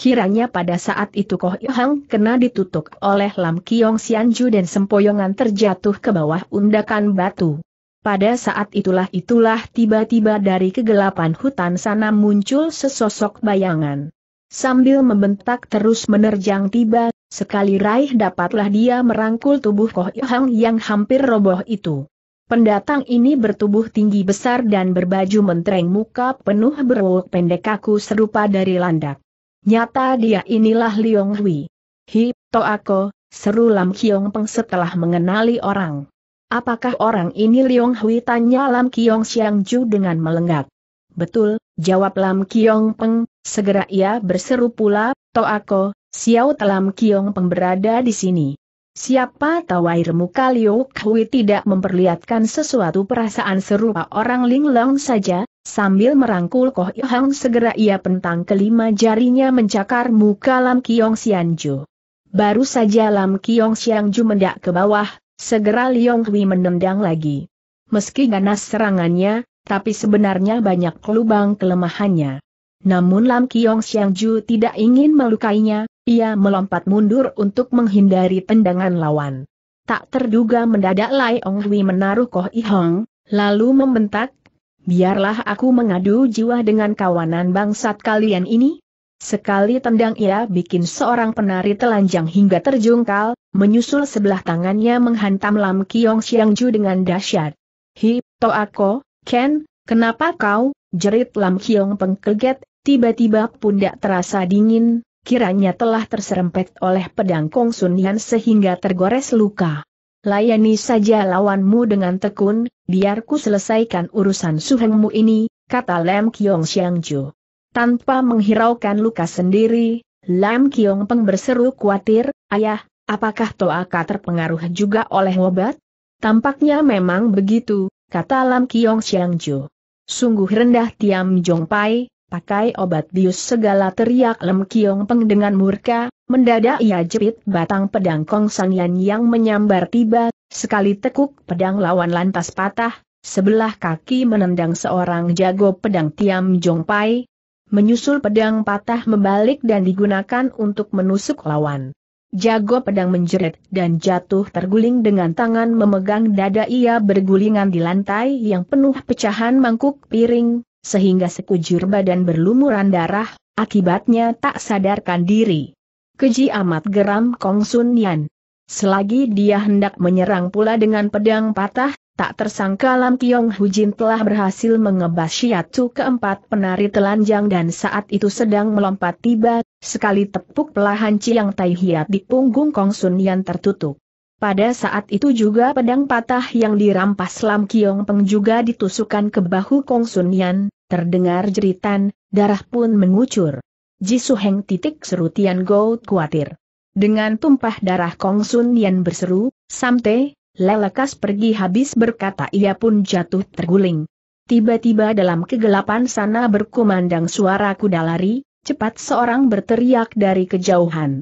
Kiranya pada saat itu Koh Hang kena ditutup oleh Lam Kiong Sianju dan sempoyongan terjatuh ke bawah undakan batu. Pada saat itulah itulah tiba-tiba dari kegelapan hutan sana muncul sesosok bayangan. Sambil membentak terus menerjang tiba, sekali raih dapatlah dia merangkul tubuh Koh Hang yang hampir roboh itu. Pendatang ini bertubuh tinggi besar dan berbaju mentereng muka penuh berwuk pendek kaku serupa dari landak. Nyata dia inilah Liong Hui. Hi, aku, seru Lam Kiong Peng setelah mengenali orang. Apakah orang ini Liong Hui tanya Lam Kiong Siang Ju dengan melenggak. Betul, jawab Lam Kiong Peng, segera ia berseru pula, aku, Xiao Telam Kiong Peng berada di sini. Siapa tahu air muka Liu Hui tidak memperlihatkan sesuatu perasaan serupa orang Ling Long saja, Sambil merangkul Koh Ihang segera ia pentang kelima jarinya mencakar muka Lam Kiong Sianju. Baru saja Lam Kiong Sianju mendak ke bawah, segera Liong Hui menendang lagi. Meski ganas serangannya, tapi sebenarnya banyak lubang kelemahannya. Namun Lam Kiong Sianju tidak ingin melukainya, ia melompat mundur untuk menghindari tendangan lawan. Tak terduga mendadak Lai Ong Hui menaruh Koh Ihong, lalu membentak, biarlah aku mengadu jiwa dengan kawanan bangsat kalian ini. Sekali tendang ia bikin seorang penari telanjang hingga terjungkal, menyusul sebelah tangannya menghantam Lam Kiong Siang Ju dengan dahsyat. Hi, Toako, Ken, kenapa kau, jerit Lam Kiong pengkeget, tiba-tiba pundak terasa dingin, kiranya telah terserempet oleh pedang Kong Sun Yan sehingga tergores luka. Layani saja lawanmu dengan tekun, biarku selesaikan urusan suhengmu ini, kata Lam Kiong Xiangju. Tanpa menghiraukan luka sendiri, Lam Kiong Peng berseru khawatir, ayah, apakah Toaka terpengaruh juga oleh obat? Tampaknya memang begitu, kata Lam Kiong Xiangju. Sungguh rendah Tiam Jong Pai, pakai obat bius segala teriak Lam Kiong Peng dengan murka, Mendadak ia jepit batang pedang Kong Yan yang menyambar tiba, sekali tekuk pedang lawan lantas patah, sebelah kaki menendang seorang jago pedang Tiam Jong Pai. Menyusul pedang patah membalik dan digunakan untuk menusuk lawan. Jago pedang menjerit dan jatuh terguling dengan tangan memegang dada ia bergulingan di lantai yang penuh pecahan mangkuk piring, sehingga sekujur badan berlumuran darah, akibatnya tak sadarkan diri. Keji amat geram Kong Sun Yan. Selagi dia hendak menyerang pula dengan pedang patah, tak tersangka Lam Tiong Hujin telah berhasil mengebas Shiatsu keempat penari telanjang dan saat itu sedang melompat tiba, sekali tepuk pelahan Chiang Tai Hiat di punggung Kong Sun Yan tertutup. Pada saat itu juga pedang patah yang dirampas Lam Kiong Peng juga ditusukkan ke bahu Kong Sun Yan, terdengar jeritan, darah pun mengucur. Jisu Heng titik seru Tian Go khawatir. Dengan tumpah darah Kong Sun Yan berseru, Samte, lelekas pergi habis berkata ia pun jatuh terguling. Tiba-tiba dalam kegelapan sana berkumandang suara kuda lari, cepat seorang berteriak dari kejauhan.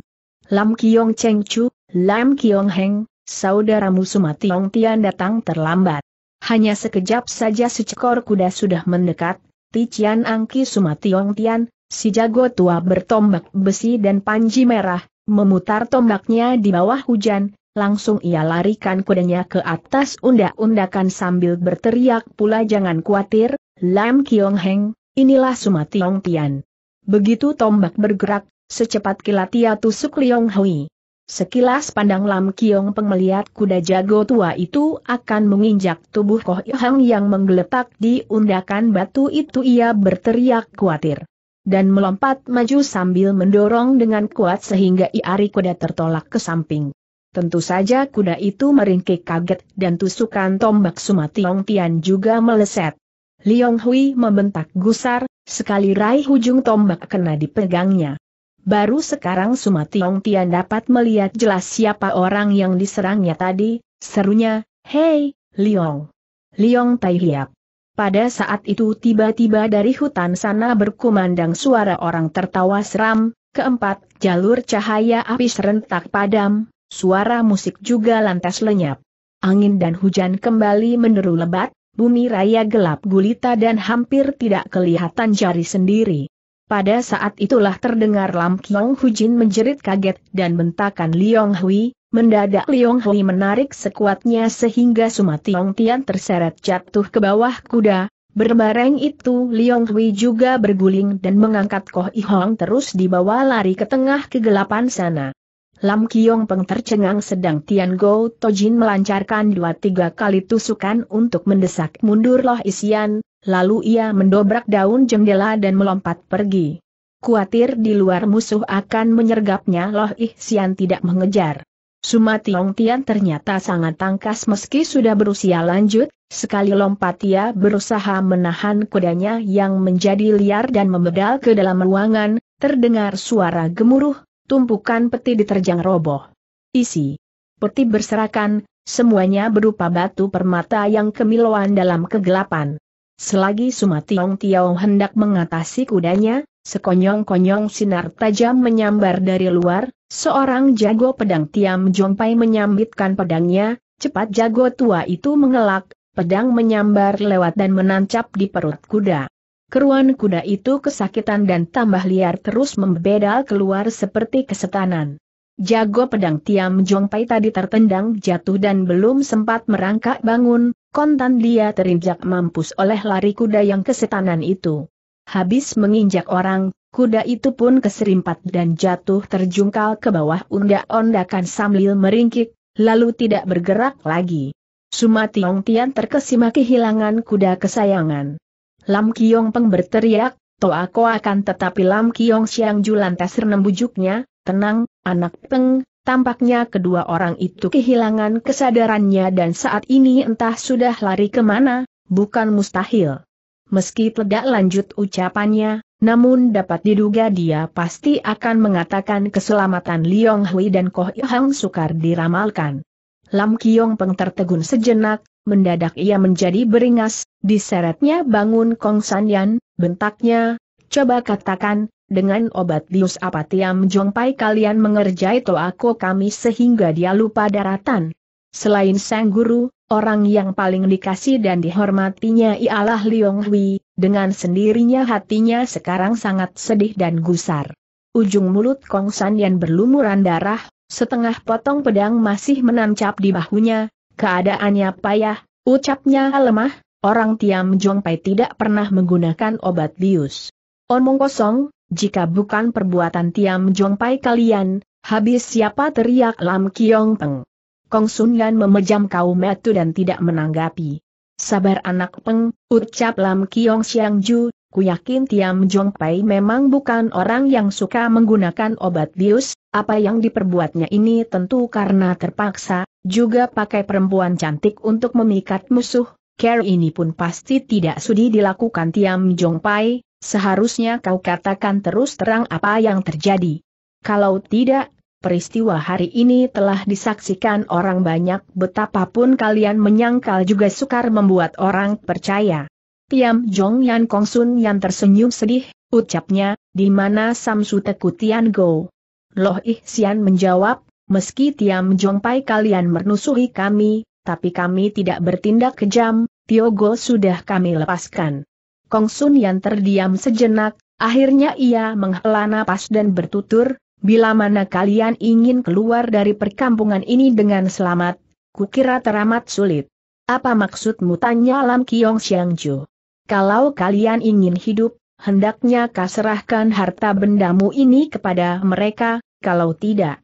Lam Kiong Cheng Chu, Lam Kiong Heng, saudaramu Sumationg Tian datang terlambat. Hanya sekejap saja secekor kuda sudah mendekat, Tician Angki Sumationg Tian, Si jago tua bertombak besi dan panji merah, memutar tombaknya di bawah hujan, langsung ia larikan kudanya ke atas undak-undakan sambil berteriak pula jangan khawatir, Lam Kiong Heng, inilah Suma Tiong Tian. Begitu tombak bergerak, secepat kilat ia tusuk Liong Hui. Sekilas pandang Lam Kiong Peng melihat kuda jago tua itu akan menginjak tubuh Koh Yohang yang menggeletak di undakan batu itu ia berteriak khawatir dan melompat maju sambil mendorong dengan kuat sehingga iari kuda tertolak ke samping. Tentu saja kuda itu meringkik kaget dan tusukan tombak Sumationg Tian juga meleset. Liong Hui membentak gusar, sekali raih hujung tombak kena dipegangnya. Baru sekarang Sumationg Tian dapat melihat jelas siapa orang yang diserangnya tadi, serunya, Hei, Liong! Liong Tai Hiap! Pada saat itu tiba-tiba dari hutan sana berkumandang suara orang tertawa seram, keempat jalur cahaya api serentak padam, suara musik juga lantas lenyap. Angin dan hujan kembali meneru lebat, bumi raya gelap gulita dan hampir tidak kelihatan jari sendiri. Pada saat itulah terdengar Lam Kiong Hujin menjerit kaget dan bentakan Liong Hui, Mendadak Liong Hui menarik sekuatnya sehingga Sumationg Tian terseret jatuh ke bawah kuda. Berbareng itu Liong Hui juga berguling dan mengangkat Koh I Hong terus dibawa lari ke tengah kegelapan sana. Lam Kiong Peng tercengang sedang Tian Go Tojin melancarkan dua tiga kali tusukan untuk mendesak mundur Loh Isian, lalu ia mendobrak daun jendela dan melompat pergi. Kuatir di luar musuh akan menyergapnya Loh Isian tidak mengejar. Suma Tiong Tian ternyata sangat tangkas meski sudah berusia lanjut, sekali lompat ia berusaha menahan kudanya yang menjadi liar dan membedal ke dalam ruangan, terdengar suara gemuruh, tumpukan peti diterjang roboh. Isi peti berserakan, semuanya berupa batu permata yang kemilauan dalam kegelapan. Selagi Sumationg Tiong hendak mengatasi kudanya, Sekonyong-konyong sinar tajam menyambar dari luar, seorang jago pedang Tiam jongpai menyambitkan pedangnya, cepat jago tua itu mengelak, pedang menyambar lewat dan menancap di perut kuda. Keruan kuda itu kesakitan dan tambah liar terus membedal keluar seperti kesetanan. Jago pedang Tiam Jongpai tadi tertendang jatuh dan belum sempat merangkak bangun, kontan dia terinjak mampus oleh lari kuda yang kesetanan itu. Habis menginjak orang, kuda itu pun keserimpat dan jatuh terjungkal ke bawah undak-undakan sambil meringkik, lalu tidak bergerak lagi. Suma Tiong Tian terkesima kehilangan kuda kesayangan. Lam Kiong Peng berteriak, Toa aku akan tetapi Lam Kiong Siang Ju lantas bujuknya, tenang, anak Peng, tampaknya kedua orang itu kehilangan kesadarannya dan saat ini entah sudah lari kemana, bukan mustahil meski tidak lanjut ucapannya, namun dapat diduga dia pasti akan mengatakan keselamatan Liong Hui dan Koh Hang sukar diramalkan. Lam Kiong Peng tertegun sejenak, mendadak ia menjadi beringas, diseretnya bangun Kong Sanyan, bentaknya, coba katakan, dengan obat bius apa Tiam Jongpai kalian mengerjai toako kami sehingga dia lupa daratan. Selain sang guru, Orang yang paling dikasih dan dihormatinya ialah Liong Hui, dengan sendirinya hatinya sekarang sangat sedih dan gusar. Ujung mulut Kong San Yan berlumuran darah, setengah potong pedang masih menancap di bahunya, keadaannya payah, ucapnya lemah, orang Tiam Jong Pai tidak pernah menggunakan obat bius. Omong kosong, jika bukan perbuatan Tiam Jong Pai kalian, habis siapa teriak Lam Kiong Peng. Kong Sun Yan memejam kaum metu dan tidak menanggapi. Sabar anak peng, ucap Lam Kiong Siang Ju, ku yakin Tiam Jong Pai memang bukan orang yang suka menggunakan obat bius, apa yang diperbuatnya ini tentu karena terpaksa, juga pakai perempuan cantik untuk memikat musuh, care ini pun pasti tidak sudi dilakukan Tiam Jong Pai, seharusnya kau katakan terus terang apa yang terjadi. Kalau tidak, peristiwa hari ini telah disaksikan orang banyak betapapun kalian menyangkal juga sukar membuat orang percaya. Tiam Jong Yan Kong Sun yang tersenyum sedih, ucapnya, di mana Samsu Teku Tian Go. Loh Ih Sian menjawab, meski Tiam Jong Pai kalian menusuhi kami, tapi kami tidak bertindak kejam, Tio Go sudah kami lepaskan. Kong Sun yang terdiam sejenak, akhirnya ia menghela napas dan bertutur, Bila mana kalian ingin keluar dari perkampungan ini dengan selamat, kukira teramat sulit. Apa maksudmu tanya Lam Kiong Xiangju? Kalau kalian ingin hidup, hendaknya kaserahkan harta bendamu ini kepada mereka, kalau tidak.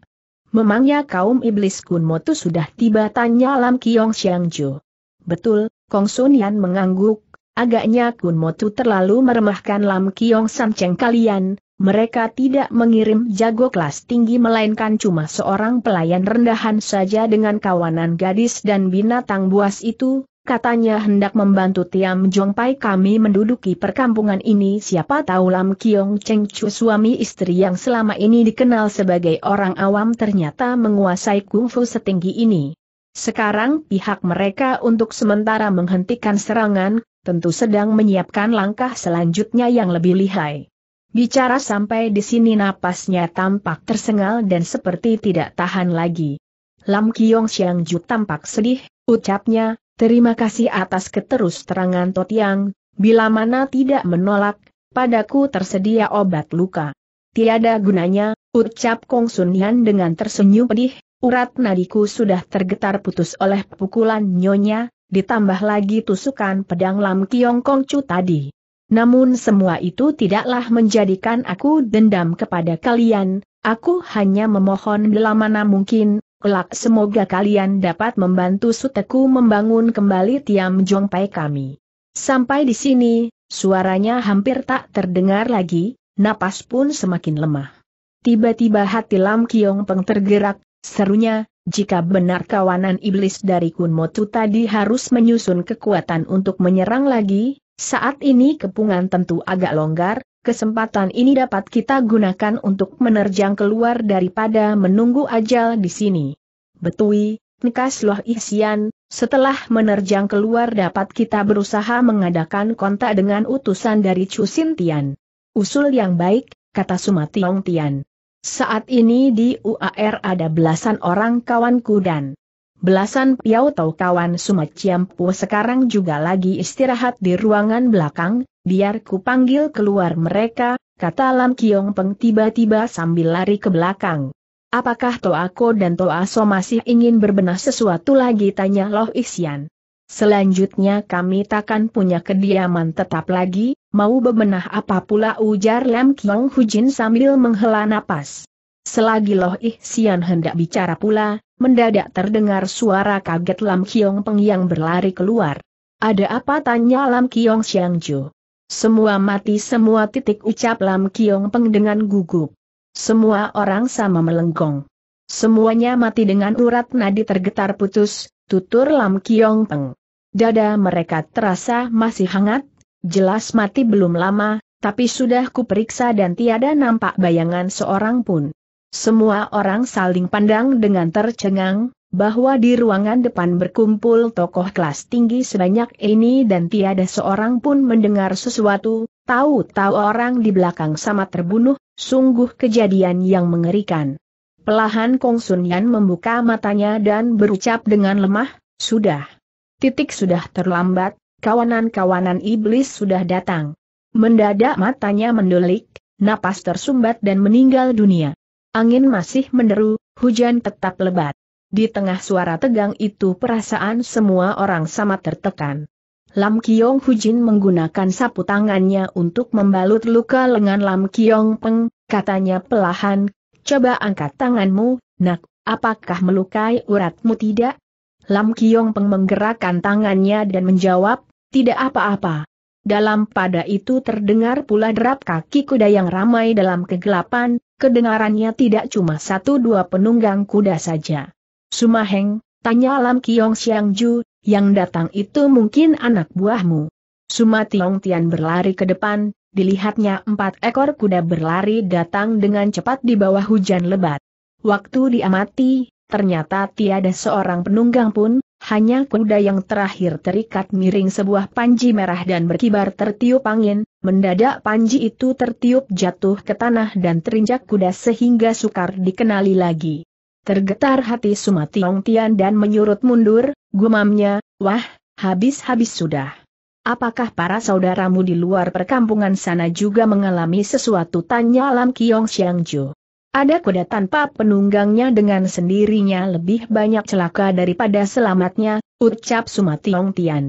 Memangnya kaum iblis Kunmotu sudah tiba tanya Lam Kiong Xiangju. Betul, Kong Sun Yan mengangguk, agaknya Kunmotu terlalu meremahkan Lam Kiong Samceng kalian, mereka tidak mengirim jago kelas tinggi melainkan cuma seorang pelayan rendahan saja dengan kawanan gadis dan binatang buas itu, katanya hendak membantu Tiam Jongpai kami menduduki perkampungan ini siapa tahu Lam Kiong Cheng Chu suami istri yang selama ini dikenal sebagai orang awam ternyata menguasai kungfu setinggi ini. Sekarang pihak mereka untuk sementara menghentikan serangan, tentu sedang menyiapkan langkah selanjutnya yang lebih lihai. Bicara sampai di sini napasnya tampak tersengal dan seperti tidak tahan lagi. Lam Kiong Siang Ju tampak sedih, ucapnya, terima kasih atas keterus terangan Totiang, bila mana tidak menolak, padaku tersedia obat luka. Tiada gunanya, ucap Kong Sun Yan dengan tersenyum pedih, urat nadiku sudah tergetar putus oleh pukulan nyonya, ditambah lagi tusukan pedang Lam Kiong Kong Chu tadi. Namun semua itu tidaklah menjadikan aku dendam kepada kalian, aku hanya memohon bila mana mungkin, kelak semoga kalian dapat membantu suteku membangun kembali tiam jongpai kami. Sampai di sini, suaranya hampir tak terdengar lagi, napas pun semakin lemah. Tiba-tiba hati Lam Kiong Peng tergerak, serunya, jika benar kawanan iblis dari Kunmotu tadi harus menyusun kekuatan untuk menyerang lagi, saat ini kepungan tentu agak longgar, kesempatan ini dapat kita gunakan untuk menerjang keluar daripada menunggu ajal di sini. Betui, Nkas Loh Ihsian, setelah menerjang keluar dapat kita berusaha mengadakan kontak dengan utusan dari Chu Tian. Usul yang baik, kata Sumationg Tian. Saat ini di UAR ada belasan orang kawanku dan Belasan piau tau kawan Sumat pua sekarang juga lagi istirahat di ruangan belakang, biar ku panggil keluar mereka, kata Lam Kiong Peng tiba-tiba sambil lari ke belakang. Apakah Toako dan Toaso masih ingin berbenah sesuatu lagi tanya Loh Ixian. Selanjutnya kami takkan punya kediaman tetap lagi, mau bebenah apa pula ujar Lam Kiong Hujin sambil menghela napas. Selagi Loh Sian hendak bicara pula, Mendadak terdengar suara kaget Lam Kiong Peng yang berlari keluar. Ada apa tanya Lam Kiong Siang Ju? Semua mati semua titik ucap Lam Kiong Peng dengan gugup. Semua orang sama melengkung. Semuanya mati dengan urat nadi tergetar putus, tutur Lam Kiong Peng. Dada mereka terasa masih hangat, jelas mati belum lama, tapi sudah kuperiksa dan tiada nampak bayangan seorang pun. Semua orang saling pandang dengan tercengang, bahwa di ruangan depan berkumpul tokoh kelas tinggi sebanyak ini dan tiada seorang pun mendengar sesuatu, tahu-tahu orang di belakang sama terbunuh, sungguh kejadian yang mengerikan. Pelahan Kong Sun Yan membuka matanya dan berucap dengan lemah, sudah. Titik sudah terlambat, kawanan-kawanan iblis sudah datang. Mendadak matanya mendelik, napas tersumbat dan meninggal dunia. Angin masih menderu, hujan tetap lebat. Di tengah suara tegang itu perasaan semua orang sama tertekan. Lam Kiong Hujin menggunakan sapu tangannya untuk membalut luka lengan Lam Kiong Peng, katanya pelahan, coba angkat tanganmu, nak, apakah melukai uratmu tidak? Lam Kiong Peng menggerakkan tangannya dan menjawab, tidak apa-apa. Dalam pada itu terdengar pula derap kaki kuda yang ramai dalam kegelapan, kedengarannya tidak cuma satu dua penunggang kuda saja. Sumaheng, tanya Lam Kiong Siang Ju, yang datang itu mungkin anak buahmu. Suma Tiong Tian berlari ke depan, dilihatnya empat ekor kuda berlari datang dengan cepat di bawah hujan lebat. Waktu diamati, ternyata tiada seorang penunggang pun, hanya kuda yang terakhir terikat miring sebuah panji merah dan berkibar tertiup angin, mendadak panji itu tertiup jatuh ke tanah dan terinjak kuda sehingga sukar dikenali lagi. Tergetar hati Sumationg Tian dan menyurut mundur, gumamnya, wah, habis-habis sudah. Apakah para saudaramu di luar perkampungan sana juga mengalami sesuatu? Tanya Lam Kiong Xiangju. Ada kuda tanpa penunggangnya dengan sendirinya lebih banyak celaka daripada selamatnya, ucap Sumationg Tian.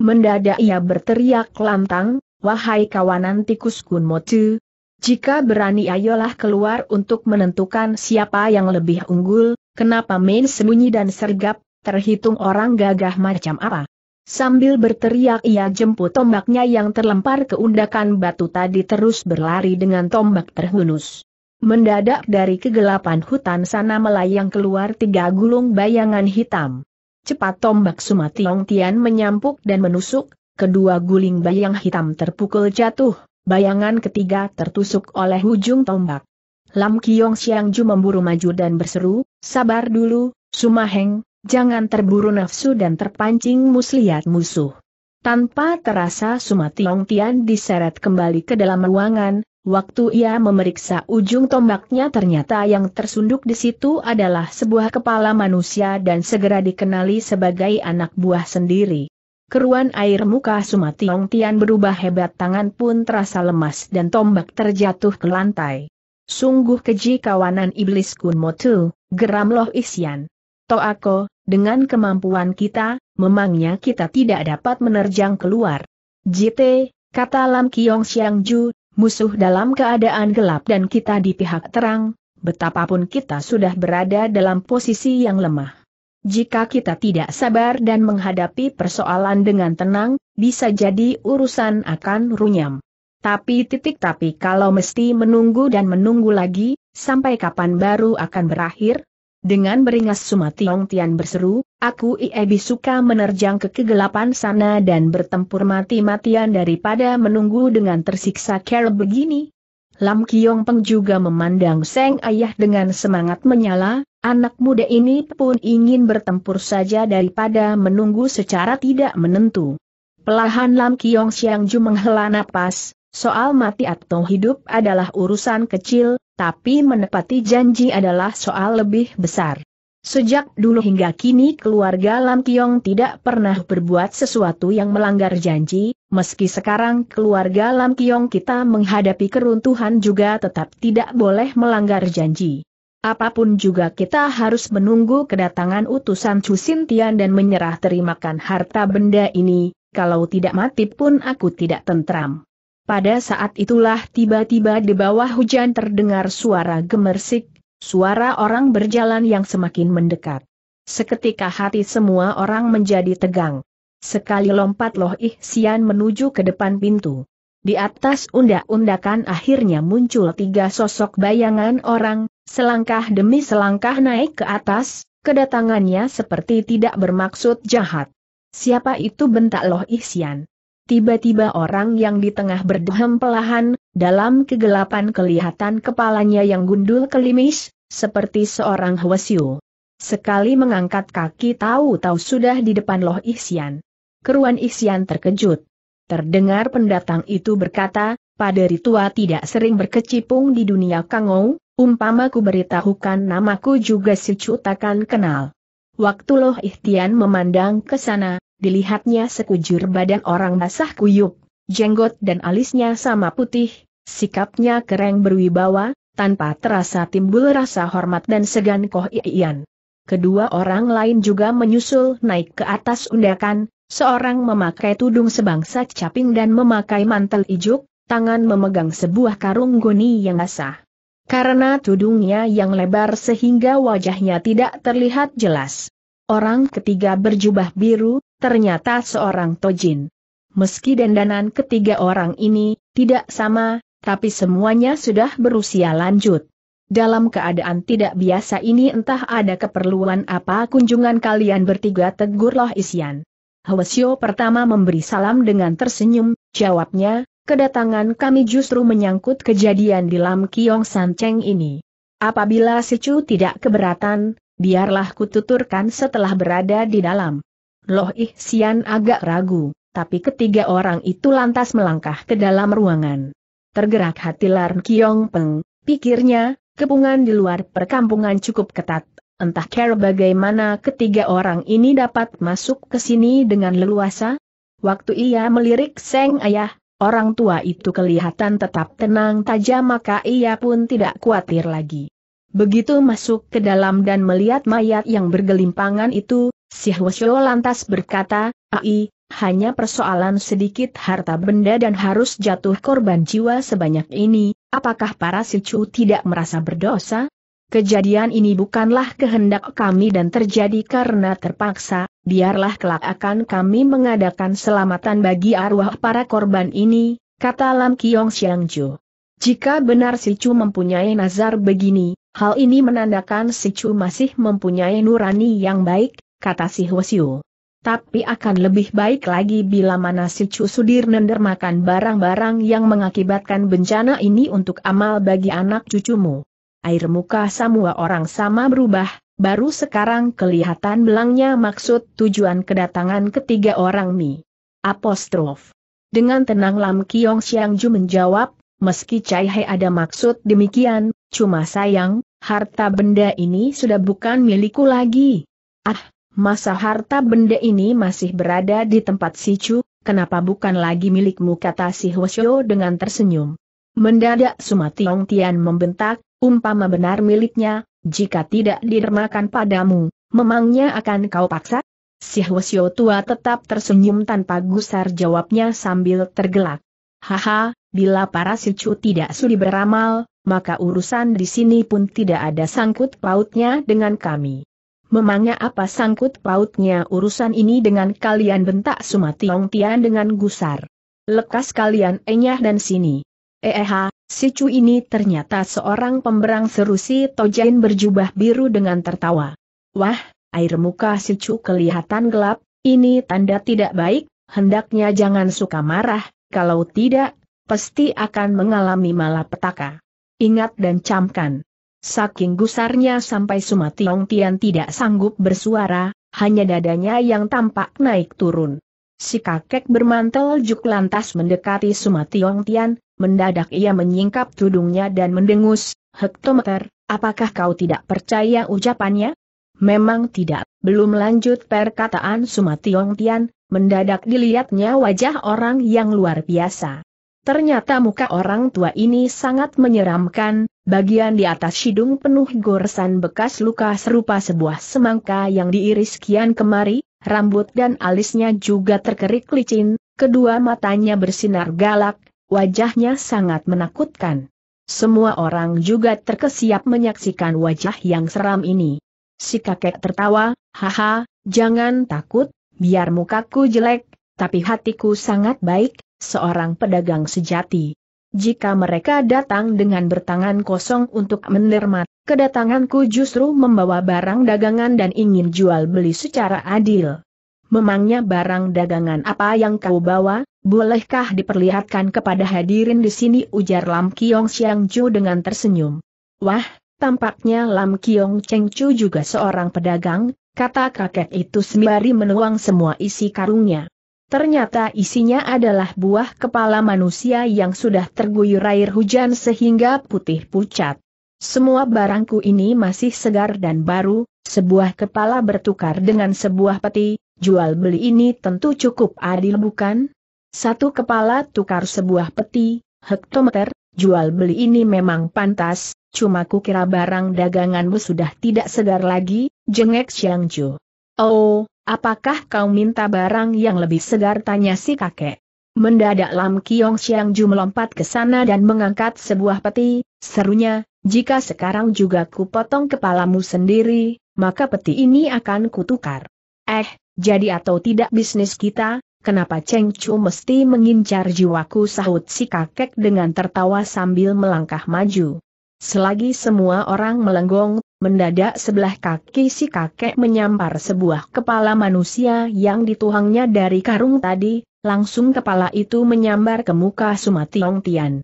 Mendadak ia berteriak lantang, wahai kawanan tikus Kunmotu, jika berani ayolah keluar untuk menentukan siapa yang lebih unggul, kenapa main sembunyi dan sergap, terhitung orang gagah macam apa. Sambil berteriak ia jemput tombaknya yang terlempar ke undakan batu tadi terus berlari dengan tombak terhunus. Mendadak dari kegelapan hutan sana melayang keluar tiga gulung bayangan hitam. Cepat tombak Sumationg Tian menyampuk dan menusuk, kedua guling bayang hitam terpukul jatuh, bayangan ketiga tertusuk oleh ujung tombak. Lam Kiong Ju memburu maju dan berseru, sabar dulu, Sumaheng, jangan terburu nafsu dan terpancing muslihat musuh. Tanpa terasa Sumationg Tian diseret kembali ke dalam ruangan, Waktu ia memeriksa ujung tombaknya ternyata yang tersunduk di situ adalah sebuah kepala manusia dan segera dikenali sebagai anak buah sendiri. Keruan air muka Sumationg Tian berubah hebat tangan pun terasa lemas dan tombak terjatuh ke lantai. Sungguh keji kawanan iblis Kun Tu, geram loh Isian. Toako, dengan kemampuan kita, memangnya kita tidak dapat menerjang keluar. JT, kata Lam Kiong Xiang Ju, musuh dalam keadaan gelap dan kita di pihak terang, betapapun kita sudah berada dalam posisi yang lemah. Jika kita tidak sabar dan menghadapi persoalan dengan tenang, bisa jadi urusan akan runyam. Tapi titik tapi kalau mesti menunggu dan menunggu lagi, sampai kapan baru akan berakhir? Dengan beringas Sumationg Tian berseru, Aku Iebi suka menerjang ke kegelapan sana dan bertempur mati-matian daripada menunggu dengan tersiksa care begini. Lam Kiong Peng juga memandang Seng Ayah dengan semangat menyala, anak muda ini pun ingin bertempur saja daripada menunggu secara tidak menentu. Pelahan Lam Kiong Siang Ju menghela napas, soal mati atau hidup adalah urusan kecil, tapi menepati janji adalah soal lebih besar. Sejak dulu hingga kini keluarga Lam Kiong tidak pernah berbuat sesuatu yang melanggar janji, meski sekarang keluarga Lam Kiong kita menghadapi keruntuhan juga tetap tidak boleh melanggar janji. Apapun juga kita harus menunggu kedatangan utusan Chu Sintian dan menyerah terimakan harta benda ini, kalau tidak mati pun aku tidak tentram. Pada saat itulah tiba-tiba di bawah hujan terdengar suara gemersik, Suara orang berjalan yang semakin mendekat. Seketika hati semua orang menjadi tegang. Sekali lompat Loh Ihsian menuju ke depan pintu. Di atas undak-undakan akhirnya muncul tiga sosok bayangan orang, selangkah demi selangkah naik ke atas, kedatangannya seperti tidak bermaksud jahat. Siapa itu bentak Loh Ihsian? Tiba-tiba orang yang di tengah berdehem pelahan, dalam kegelapan kelihatan kepalanya yang gundul kelimis, seperti seorang Hwasyu. Sekali mengangkat kaki tahu-tahu sudah di depan Loh Ihsian. Keruan Ihsian terkejut. Terdengar pendatang itu berkata, pada tua tidak sering berkecimpung di dunia kangou, umpama ku beritahukan namaku juga si takkan kenal. Waktu Loh Ihtian memandang ke sana, dilihatnya sekujur badan orang basah kuyup, jenggot dan alisnya sama putih, sikapnya kereng berwibawa, tanpa terasa timbul rasa hormat dan segan Koh Ian. Kedua orang lain juga menyusul naik ke atas undakan, seorang memakai tudung sebangsa caping dan memakai mantel ijuk, tangan memegang sebuah karung goni yang basah. Karena tudungnya yang lebar sehingga wajahnya tidak terlihat jelas. Orang ketiga berjubah biru, ternyata seorang tojin meski dandanan ketiga orang ini tidak sama, tapi semuanya sudah berusia lanjut. Dalam keadaan tidak biasa ini entah ada keperluan apa kunjungan kalian bertiga tegurlah isian. Hwasyo pertama memberi salam dengan tersenyum, jawabnya, kedatangan kami justru menyangkut kejadian di Lam Kiong San Cheng ini. Apabila si Chu tidak keberatan, biarlah kututurkan setelah berada di dalam. Loh Sian agak ragu tapi ketiga orang itu lantas melangkah ke dalam ruangan. Tergerak hati Larn Kiong Peng, pikirnya, kepungan di luar perkampungan cukup ketat, entah care bagaimana ketiga orang ini dapat masuk ke sini dengan leluasa. Waktu ia melirik Seng Ayah, orang tua itu kelihatan tetap tenang tajam maka ia pun tidak khawatir lagi. Begitu masuk ke dalam dan melihat mayat yang bergelimpangan itu, si Hwasyo lantas berkata, Ai, hanya persoalan sedikit harta benda dan harus jatuh korban jiwa sebanyak ini, apakah para sicu tidak merasa berdosa? Kejadian ini bukanlah kehendak kami dan terjadi karena terpaksa, biarlah kelak akan kami mengadakan selamatan bagi arwah para korban ini, kata Lam Kiong Siang Jo. Jika benar si Sicu mempunyai nazar begini, hal ini menandakan si Sicu masih mempunyai nurani yang baik, kata si Hwasyu tapi akan lebih baik lagi bila mana si Cu Sudir nendermakan barang-barang yang mengakibatkan bencana ini untuk amal bagi anak cucumu. Air muka semua orang sama berubah, baru sekarang kelihatan belangnya maksud tujuan kedatangan ketiga orang Mi. Apostrof. Dengan tenang Lam Kiong Siang Ju menjawab, meski Chai He ada maksud demikian, cuma sayang, harta benda ini sudah bukan milikku lagi. Ah, masa harta benda ini masih berada di tempat si Chu. kenapa bukan lagi milikmu kata si Hwasyo dengan tersenyum. Mendadak Sumationg Tian membentak, umpama benar miliknya, jika tidak didermakan padamu, memangnya akan kau paksa? Si Hwasyo tua tetap tersenyum tanpa gusar jawabnya sambil tergelak. Haha, bila para si Chu tidak sudi beramal, maka urusan di sini pun tidak ada sangkut pautnya dengan kami. Memangnya apa sangkut pautnya urusan ini dengan kalian bentak Sumationg Tian dengan gusar. Lekas kalian enyah dan sini. Eha, si Cu ini ternyata seorang pemberang serusi. si Tojain berjubah biru dengan tertawa. Wah, air muka si Cu kelihatan gelap, ini tanda tidak baik, hendaknya jangan suka marah, kalau tidak, pasti akan mengalami malapetaka. Ingat dan camkan. Saking gusarnya sampai Sumationg Tian tidak sanggup bersuara, hanya dadanya yang tampak naik turun. Si kakek bermantel juk lantas mendekati Sumationg Tian, mendadak ia menyingkap tudungnya dan mendengus, Hektometer, apakah kau tidak percaya ucapannya? Memang tidak, belum lanjut perkataan Sumationg Tian, mendadak dilihatnya wajah orang yang luar biasa. Ternyata muka orang tua ini sangat menyeramkan, bagian di atas hidung penuh goresan bekas luka serupa sebuah semangka yang diiris kian kemari, rambut dan alisnya juga terkerik licin, kedua matanya bersinar galak, wajahnya sangat menakutkan. Semua orang juga terkesiap menyaksikan wajah yang seram ini. Si kakek tertawa, haha, jangan takut, biar mukaku jelek, tapi hatiku sangat baik, seorang pedagang sejati. Jika mereka datang dengan bertangan kosong untuk menermat, kedatanganku justru membawa barang dagangan dan ingin jual beli secara adil. Memangnya barang dagangan apa yang kau bawa, bolehkah diperlihatkan kepada hadirin di sini ujar Lam Kiong Siang Chu dengan tersenyum. Wah, tampaknya Lam Kiong Cheng Chu juga seorang pedagang, kata kakek itu sembari menuang semua isi karungnya. Ternyata isinya adalah buah kepala manusia yang sudah terguyur air hujan sehingga putih pucat. Semua barangku ini masih segar dan baru, sebuah kepala bertukar dengan sebuah peti, jual beli ini tentu cukup adil bukan? Satu kepala tukar sebuah peti, hektometer, jual beli ini memang pantas, cuma kukira barang daganganmu sudah tidak segar lagi, jengek Xiangju. Oh, Apakah kau minta barang yang lebih segar tanya si kakek? Mendadak Lam Kiong Siang Ju melompat ke sana dan mengangkat sebuah peti, serunya, jika sekarang juga ku potong kepalamu sendiri, maka peti ini akan kutukar. Eh, jadi atau tidak bisnis kita, kenapa Cheng Chu mesti mengincar jiwaku sahut si kakek dengan tertawa sambil melangkah maju. Selagi semua orang melenggong, mendadak sebelah kaki si kakek menyampar sebuah kepala manusia yang dituangnya dari karung tadi, langsung kepala itu menyambar ke muka Sumationg Tian.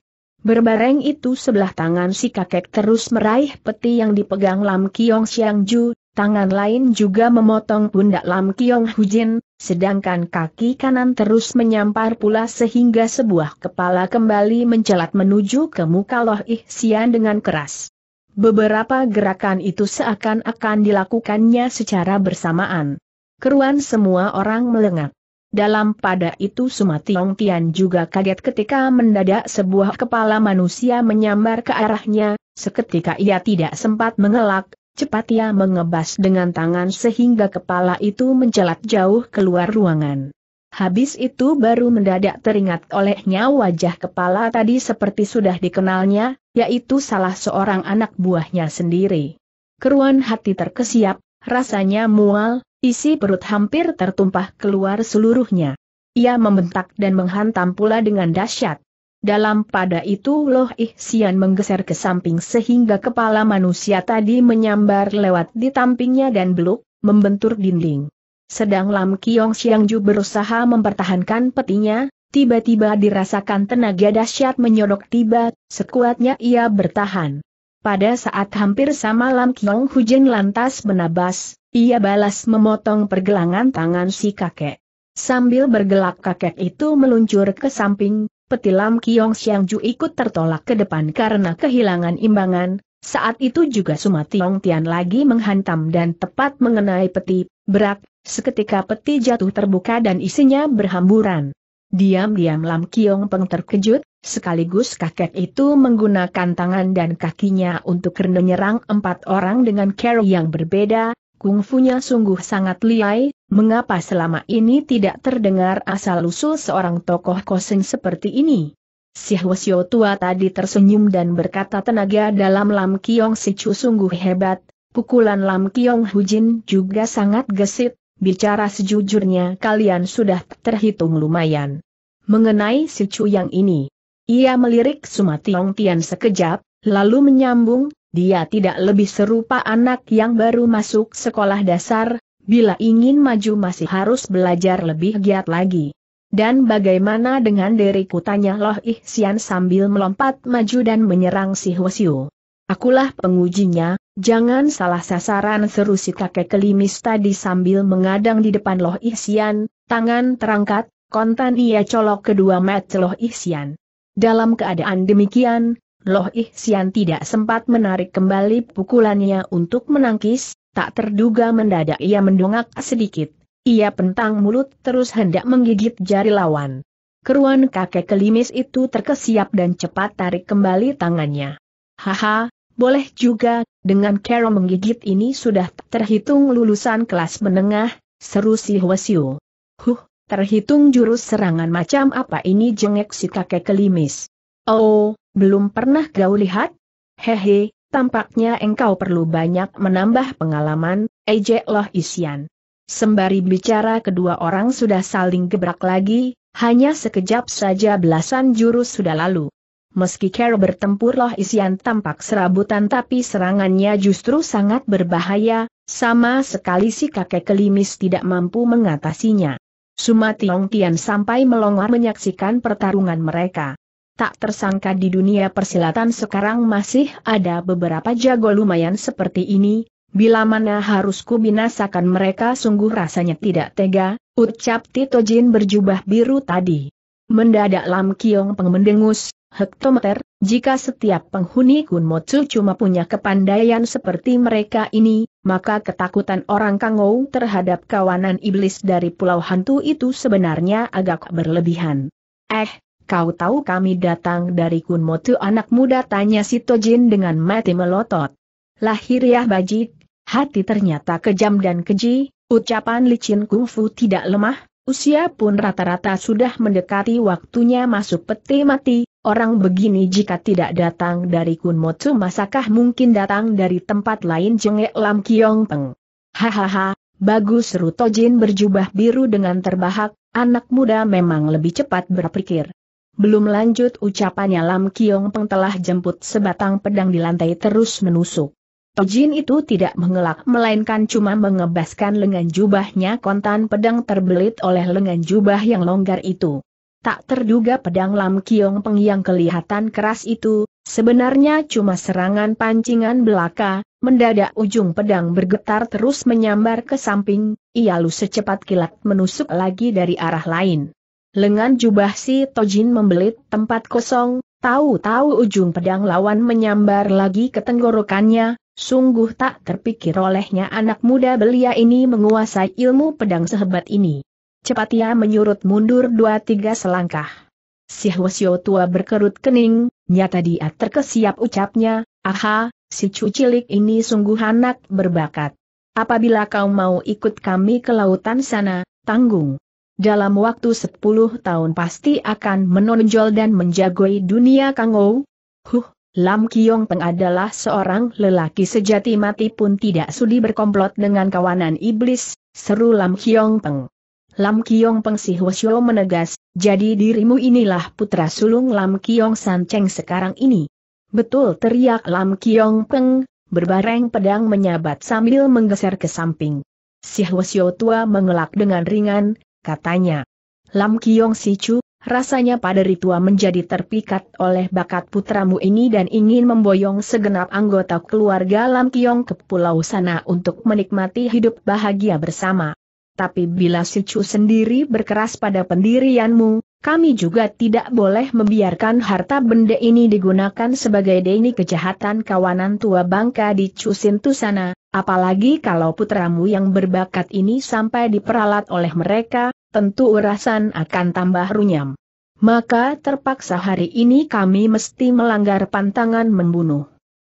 Berbareng itu sebelah tangan si kakek terus meraih peti yang dipegang Lam Kiong Xiang Ju, tangan lain juga memotong pundak Lam Kiong Hujin, sedangkan kaki kanan terus menyampar pula sehingga sebuah kepala kembali mencelat menuju ke muka Loh Xian dengan keras. Beberapa gerakan itu seakan-akan dilakukannya secara bersamaan. Keruan semua orang melengak. Dalam pada itu Sumationg Tian juga kaget ketika mendadak sebuah kepala manusia menyambar ke arahnya, seketika ia tidak sempat mengelak, cepat ia mengebas dengan tangan sehingga kepala itu mencelat jauh keluar ruangan. Habis itu baru mendadak teringat olehnya wajah kepala tadi seperti sudah dikenalnya, yaitu salah seorang anak buahnya sendiri. Keruan hati terkesiap, rasanya mual, isi perut hampir tertumpah keluar seluruhnya. Ia membentak dan menghantam pula dengan dahsyat. Dalam pada itu Loh Ihsian menggeser ke samping sehingga kepala manusia tadi menyambar lewat di tampingnya dan beluk, membentur dinding. Sedang Lam Kiong Siang Ju berusaha mempertahankan petinya, tiba-tiba dirasakan tenaga dahsyat menyodok tiba, sekuatnya ia bertahan. Pada saat hampir sama Lam Kiong Hujen lantas menabas, ia balas memotong pergelangan tangan si kakek. Sambil bergelak kakek itu meluncur ke samping, peti Lam Kiong siang Ju ikut tertolak ke depan karena kehilangan imbangan, saat itu juga Tiong Tian lagi menghantam dan tepat mengenai peti, berak, seketika peti jatuh terbuka dan isinya berhamburan. Diam-diam Lam Kiong Peng terkejut, sekaligus kakek itu menggunakan tangan dan kakinya untuk menyerang empat orang dengan cara yang berbeda, kungfunya sungguh sangat liai, mengapa selama ini tidak terdengar asal-usul seorang tokoh kosen seperti ini? Si Hwasyo tua tadi tersenyum dan berkata tenaga dalam Lam Kiong Sichu sungguh hebat, pukulan Lam Kiong Hujin juga sangat gesit, bicara sejujurnya kalian sudah terhitung lumayan. Mengenai si yang ini, ia melirik Sumationg Tian sekejap, lalu menyambung, dia tidak lebih serupa anak yang baru masuk sekolah dasar, bila ingin maju masih harus belajar lebih giat lagi. Dan bagaimana dengan diriku tanya Loh Sian sambil melompat maju dan menyerang si Hwasyu. Akulah pengujinya, Jangan salah sasaran seru si kakek kelimis tadi sambil mengadang di depan Loh isian, tangan terangkat, kontan ia colok kedua mat Loh isian. Dalam keadaan demikian, Loh Ihsian tidak sempat menarik kembali pukulannya untuk menangkis, tak terduga mendadak ia mendongak sedikit. Ia pentang mulut terus hendak menggigit jari lawan. Keruan kakek kelimis itu terkesiap dan cepat tarik kembali tangannya. Haha, boleh juga, dengan cara menggigit ini sudah terhitung lulusan kelas menengah, seru si Hwasyu. Huh, terhitung jurus serangan macam apa ini jengek si kakek kelimis. Oh, belum pernah kau lihat? Hehe, tampaknya engkau perlu banyak menambah pengalaman, ejek loh isian. Sembari bicara kedua orang sudah saling gebrak lagi, hanya sekejap saja belasan jurus sudah lalu meski Carol bertempur, loh isian tampak serabutan tapi serangannya justru sangat berbahaya, sama sekali si kakek kelimis tidak mampu mengatasinya. Sumationg Tian sampai melongar menyaksikan pertarungan mereka. Tak tersangka di dunia persilatan sekarang masih ada beberapa jago lumayan seperti ini, bila mana harus kubinasakan mereka sungguh rasanya tidak tega, ucap Tito Jin berjubah biru tadi. Mendadak Lam Kiong Peng hektometer, jika setiap penghuni Kunmotsu cuma punya kepandaian seperti mereka ini, maka ketakutan orang Kangou terhadap kawanan iblis dari pulau hantu itu sebenarnya agak berlebihan. Eh, kau tahu kami datang dari Kunmotsu anak muda tanya si Tojin dengan mati melotot. Lahiriah ya, bajik, hati ternyata kejam dan keji, ucapan licin kungfu tidak lemah, Usia pun rata-rata sudah mendekati waktunya masuk peti mati, orang begini jika tidak datang dari Kunmotsu, masakah mungkin datang dari tempat lain jengek Lam Kiong Peng. Hahaha, bagus Rutojin Tojin berjubah biru dengan terbahak, anak muda memang lebih cepat berpikir. Belum lanjut ucapannya Lam Kiong Peng telah jemput sebatang pedang di lantai terus menusuk. Tojin itu tidak mengelak melainkan cuma mengebaskan lengan jubahnya kontan pedang terbelit oleh lengan jubah yang longgar itu. Tak terduga pedang Lam Kiong Peng yang kelihatan keras itu, sebenarnya cuma serangan pancingan belaka, mendadak ujung pedang bergetar terus menyambar ke samping, ia lalu secepat kilat menusuk lagi dari arah lain. Lengan jubah si Tojin membelit tempat kosong, tahu-tahu ujung pedang lawan menyambar lagi ke tenggorokannya, sungguh tak terpikir olehnya anak muda belia ini menguasai ilmu pedang sehebat ini cepat ia menyurut mundur dua-tiga selangkah. Si Hwasyo tua berkerut kening, nyata dia terkesiap ucapnya, aha, si cucilik ini sungguh anak berbakat. Apabila kau mau ikut kami ke lautan sana, tanggung. Dalam waktu sepuluh tahun pasti akan menonjol dan menjagoi dunia Kangou. Huh, Lam Kiong Peng adalah seorang lelaki sejati mati pun tidak sudi berkomplot dengan kawanan iblis, seru Lam Kiong Peng. Lam Kiong Peng Si Hwasyo menegas, jadi dirimu inilah putra sulung Lam Kiong San Cheng sekarang ini. Betul teriak Lam Kiong Peng, berbareng pedang menyabat sambil menggeser ke samping. Si Hwasyo tua mengelak dengan ringan, katanya. Lam Kiong Si Chu, rasanya pada ritua menjadi terpikat oleh bakat putramu ini dan ingin memboyong segenap anggota keluarga Lam Kiong ke pulau sana untuk menikmati hidup bahagia bersama tapi bila si Chu sendiri berkeras pada pendirianmu, kami juga tidak boleh membiarkan harta benda ini digunakan sebagai deni kejahatan kawanan tua bangka di Sintu sana, apalagi kalau putramu yang berbakat ini sampai diperalat oleh mereka, tentu urasan akan tambah runyam. Maka terpaksa hari ini kami mesti melanggar pantangan membunuh.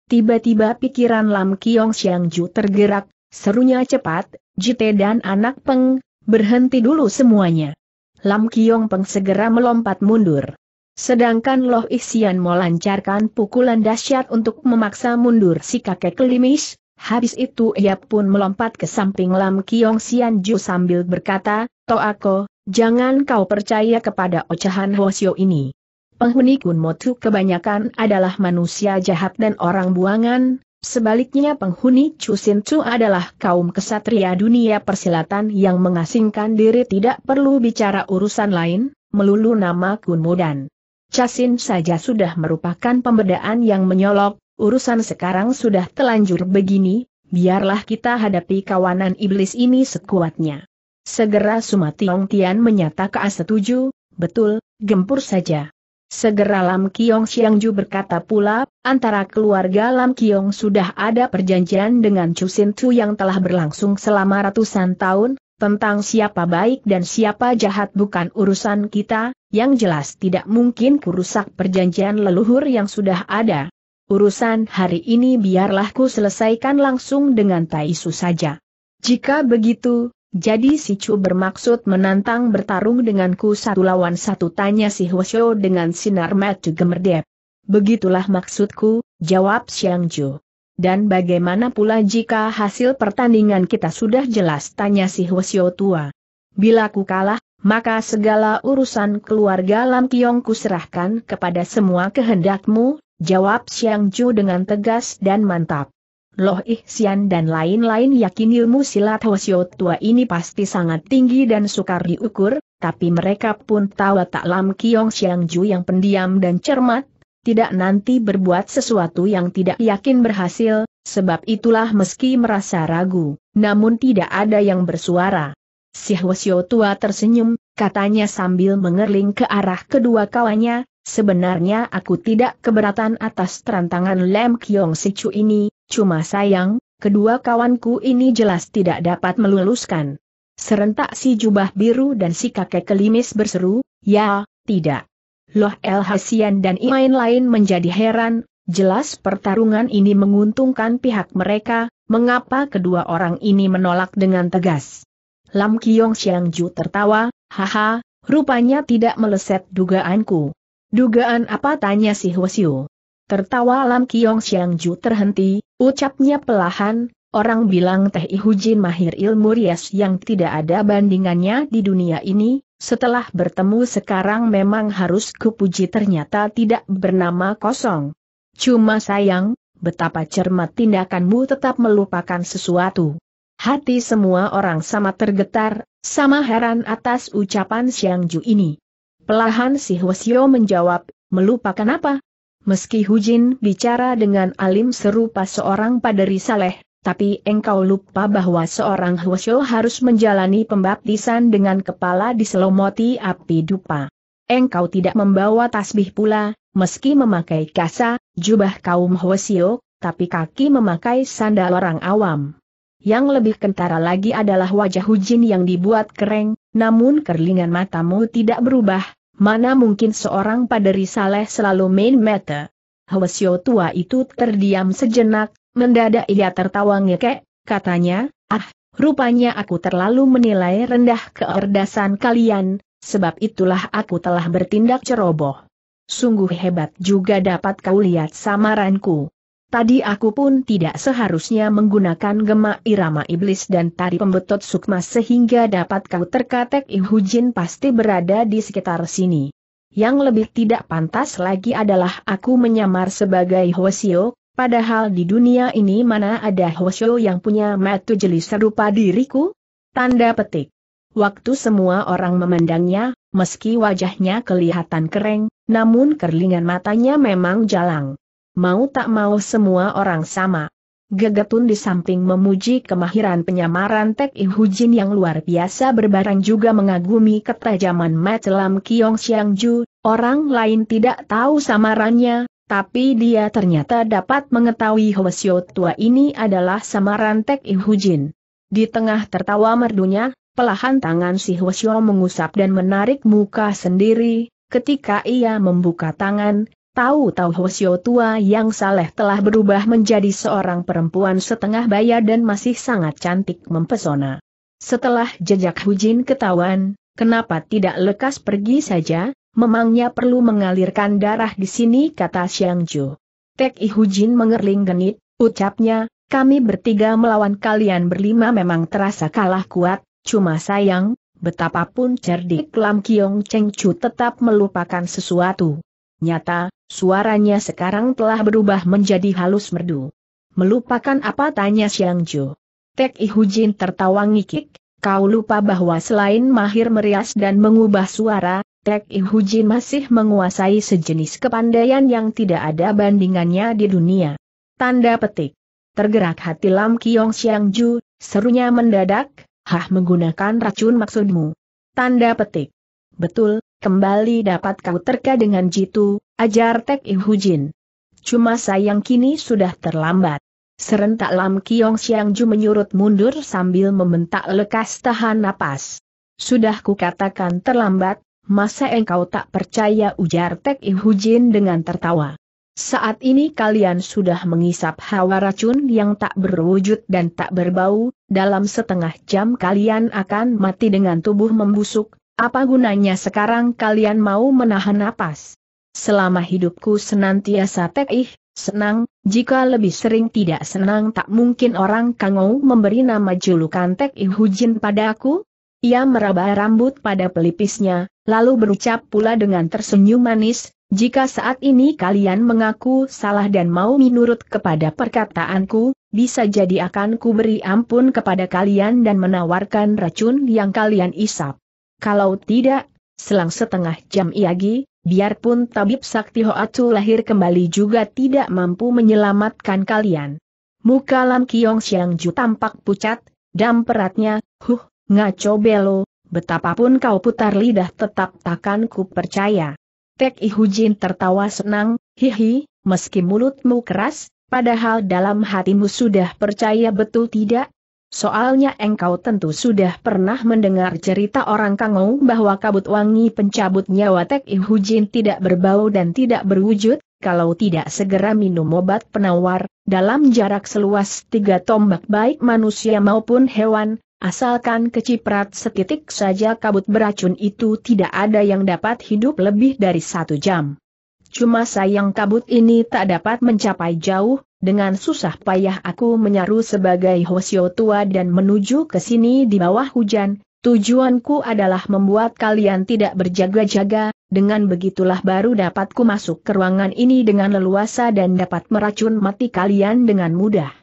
Tiba-tiba pikiran Lam Kiong Siang Ju tergerak, serunya cepat, Jite dan anak Peng, berhenti dulu semuanya. Lam Kiong Peng segera melompat mundur. Sedangkan Loh Isian melancarkan pukulan dahsyat untuk memaksa mundur si kakek kelimis, habis itu ia pun melompat ke samping Lam Kiong Sian Ju sambil berkata, Toako, jangan kau percaya kepada ocehan Hosio ini. Penghuni Kun kebanyakan adalah manusia jahat dan orang buangan, Sebaliknya penghuni Chusin Chu adalah kaum kesatria dunia persilatan yang mengasingkan diri tidak perlu bicara urusan lain, melulu nama Kunmu dan Chasin saja sudah merupakan pembedaan yang menyolok, urusan sekarang sudah telanjur begini, biarlah kita hadapi kawanan iblis ini sekuatnya. Segera Suma Tiong Tian menyatakan setuju, betul, gempur saja. Segera Lam Kiong Xiangju berkata pula, Antara keluarga Lam Kiong sudah ada perjanjian dengan Chu Sin Tu yang telah berlangsung selama ratusan tahun, tentang siapa baik dan siapa jahat bukan urusan kita, yang jelas tidak mungkin kurusak perjanjian leluhur yang sudah ada. Urusan hari ini biarlah ku selesaikan langsung dengan Taisu saja. Jika begitu, jadi si Chu bermaksud menantang bertarung denganku satu lawan satu tanya si Hwasyo dengan sinar mata gemerdep. Begitulah maksudku, jawab Xiang Ju. Dan bagaimana pula jika hasil pertandingan kita sudah jelas tanya si Hwasyo tua. Bila ku kalah, maka segala urusan keluarga Lam Kiong ku serahkan kepada semua kehendakmu, jawab Xiang Ju dengan tegas dan mantap. Loh Ihsian dan lain-lain yakin ilmu silat Hwasyo tua ini pasti sangat tinggi dan sukar diukur, tapi mereka pun tahu tak Lam Kiong Xiang Ju yang pendiam dan cermat, tidak nanti berbuat sesuatu yang tidak yakin berhasil, sebab itulah meski merasa ragu, namun tidak ada yang bersuara. Si Hwasyo tua tersenyum, katanya sambil mengerling ke arah kedua kawannya, sebenarnya aku tidak keberatan atas tantangan Lem Kyong Sichu ini, cuma sayang, kedua kawanku ini jelas tidak dapat meluluskan. Serentak si jubah biru dan si kakek kelimis berseru, ya, tidak. Loh El Hasian dan imain lain menjadi heran, jelas pertarungan ini menguntungkan pihak mereka, mengapa kedua orang ini menolak dengan tegas. Lam Kiong Xiangju tertawa, haha, rupanya tidak meleset dugaanku. Dugaan apa tanya si Hwasyu? Tertawa Lam Kiong Xiangju terhenti, ucapnya pelahan, orang bilang Teh Ihujin mahir ilmu rias yang tidak ada bandingannya di dunia ini, setelah bertemu sekarang memang harus kupuji ternyata tidak bernama kosong. Cuma sayang, betapa cermat tindakanmu tetap melupakan sesuatu. Hati semua orang sama tergetar, sama heran atas ucapan Xiang Ju ini. Pelahan si Hwasyo menjawab, melupakan apa? Meski Hujin bicara dengan alim serupa seorang paderi saleh, tapi engkau lupa bahwa seorang Hwasyo harus menjalani pembaptisan dengan kepala diselomoti api dupa. Engkau tidak membawa tasbih pula, meski memakai kasa, jubah kaum Hwasyo, tapi kaki memakai sandal orang awam. Yang lebih kentara lagi adalah wajah Hujin yang dibuat kering, namun kerlingan matamu tidak berubah, mana mungkin seorang paderi saleh selalu main mata. Hwasyo tua itu terdiam sejenak, Mendadak ia tertawa ngekek, katanya, ah, rupanya aku terlalu menilai rendah keerdasan kalian, sebab itulah aku telah bertindak ceroboh. Sungguh hebat juga dapat kau lihat samaranku. Tadi aku pun tidak seharusnya menggunakan gemak irama iblis dan tari pembetot sukma sehingga dapat kau terkatek Ihujin pasti berada di sekitar sini. Yang lebih tidak pantas lagi adalah aku menyamar sebagai Hoshio. Padahal di dunia ini mana ada Hoshio yang punya metu jeli serupa diriku? Tanda petik. Waktu semua orang memandangnya, meski wajahnya kelihatan kering, namun kerlingan matanya memang jalang. Mau tak mau semua orang sama. Gegetun di samping memuji kemahiran penyamaran Tek Ihujin yang luar biasa berbarang juga mengagumi ketajaman Lam Kiong Xiangju, orang lain tidak tahu samarannya, tapi dia ternyata dapat mengetahui Hwasyo tua ini adalah samaran Tek Ihujin. Di tengah tertawa merdunya, pelahan tangan si Hwasyo mengusap dan menarik muka sendiri, ketika ia membuka tangan, tahu-tahu Hwasyo tua yang saleh telah berubah menjadi seorang perempuan setengah baya dan masih sangat cantik mempesona. Setelah jejak Hujin ketahuan, kenapa tidak lekas pergi saja, Memangnya perlu mengalirkan darah di sini kata Xiang Ju. Tek Jin mengerling genit, ucapnya, kami bertiga melawan kalian berlima memang terasa kalah kuat, cuma sayang, betapapun cerdik Lam Kiong Cheng Chu tetap melupakan sesuatu. Nyata, suaranya sekarang telah berubah menjadi halus merdu. Melupakan apa tanya Xiang Ju. Tek Jin tertawa ngikik, kau lupa bahwa selain mahir merias dan mengubah suara, Tek Ihujin masih menguasai sejenis kepandaian yang tidak ada bandingannya di dunia. Tanda petik. Tergerak hati Lam Kiong Xiang Ju, serunya mendadak, hah menggunakan racun maksudmu. Tanda petik. Betul, kembali dapat kau terka dengan jitu, ajar Tek Ihujin. Cuma sayang kini sudah terlambat. Serentak Lam Kiong Xiang Ju menyurut mundur sambil membentak lekas tahan napas. Sudah kukatakan terlambat, Masa engkau tak percaya ujar Tek Ihujin dengan tertawa. Saat ini kalian sudah mengisap hawa racun yang tak berwujud dan tak berbau, dalam setengah jam kalian akan mati dengan tubuh membusuk, apa gunanya sekarang kalian mau menahan napas? Selama hidupku senantiasa Tek Ih senang, jika lebih sering tidak senang tak mungkin orang kangau memberi nama julukan Tek Ihujin padaku, ia meraba rambut pada pelipisnya, lalu berucap pula dengan tersenyum manis, jika saat ini kalian mengaku salah dan mau menurut kepada perkataanku, bisa jadi akan ku beri ampun kepada kalian dan menawarkan racun yang kalian isap. Kalau tidak, selang setengah jam iagi, biarpun tabib sakti Hoacu lahir kembali juga tidak mampu menyelamatkan kalian. Muka Lam Kiong Siang Ju tampak pucat, dan peratnya, huh, Ngaco belo, betapapun kau putar lidah tetap takkan ku percaya. Tek Ihujin tertawa senang, hihi, meski mulutmu keras, padahal dalam hatimu sudah percaya betul tidak? Soalnya engkau tentu sudah pernah mendengar cerita orang kangou bahwa kabut wangi pencabut nyawa Tek Ihujin tidak berbau dan tidak berwujud, kalau tidak segera minum obat penawar, dalam jarak seluas tiga tombak baik manusia maupun hewan, Asalkan keciprat setitik saja kabut beracun itu tidak ada yang dapat hidup lebih dari satu jam. Cuma sayang kabut ini tak dapat mencapai jauh, dengan susah payah aku menyaru sebagai Hosio tua dan menuju ke sini di bawah hujan, tujuanku adalah membuat kalian tidak berjaga-jaga, dengan begitulah baru dapatku masuk ke ruangan ini dengan leluasa dan dapat meracun mati kalian dengan mudah.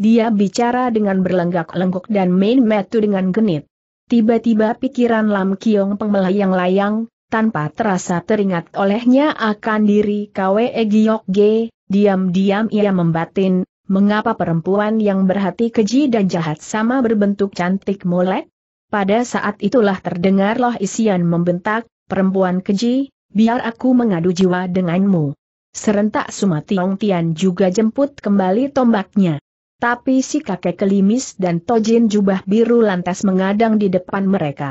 Dia bicara dengan berlenggak-lenggok dan main metu dengan genit. Tiba-tiba pikiran Lam Kiong melayang-layang, tanpa terasa teringat olehnya akan diri Kwe Giok Ge. diam-diam ia membatin, mengapa perempuan yang berhati keji dan jahat sama berbentuk cantik molek? Pada saat itulah terdengarlah isian membentak, perempuan keji, biar aku mengadu jiwa denganmu. Serentak Sumationg Tian juga jemput kembali tombaknya. Tapi si kakek kelimis dan tojin jubah biru lantas mengadang di depan mereka.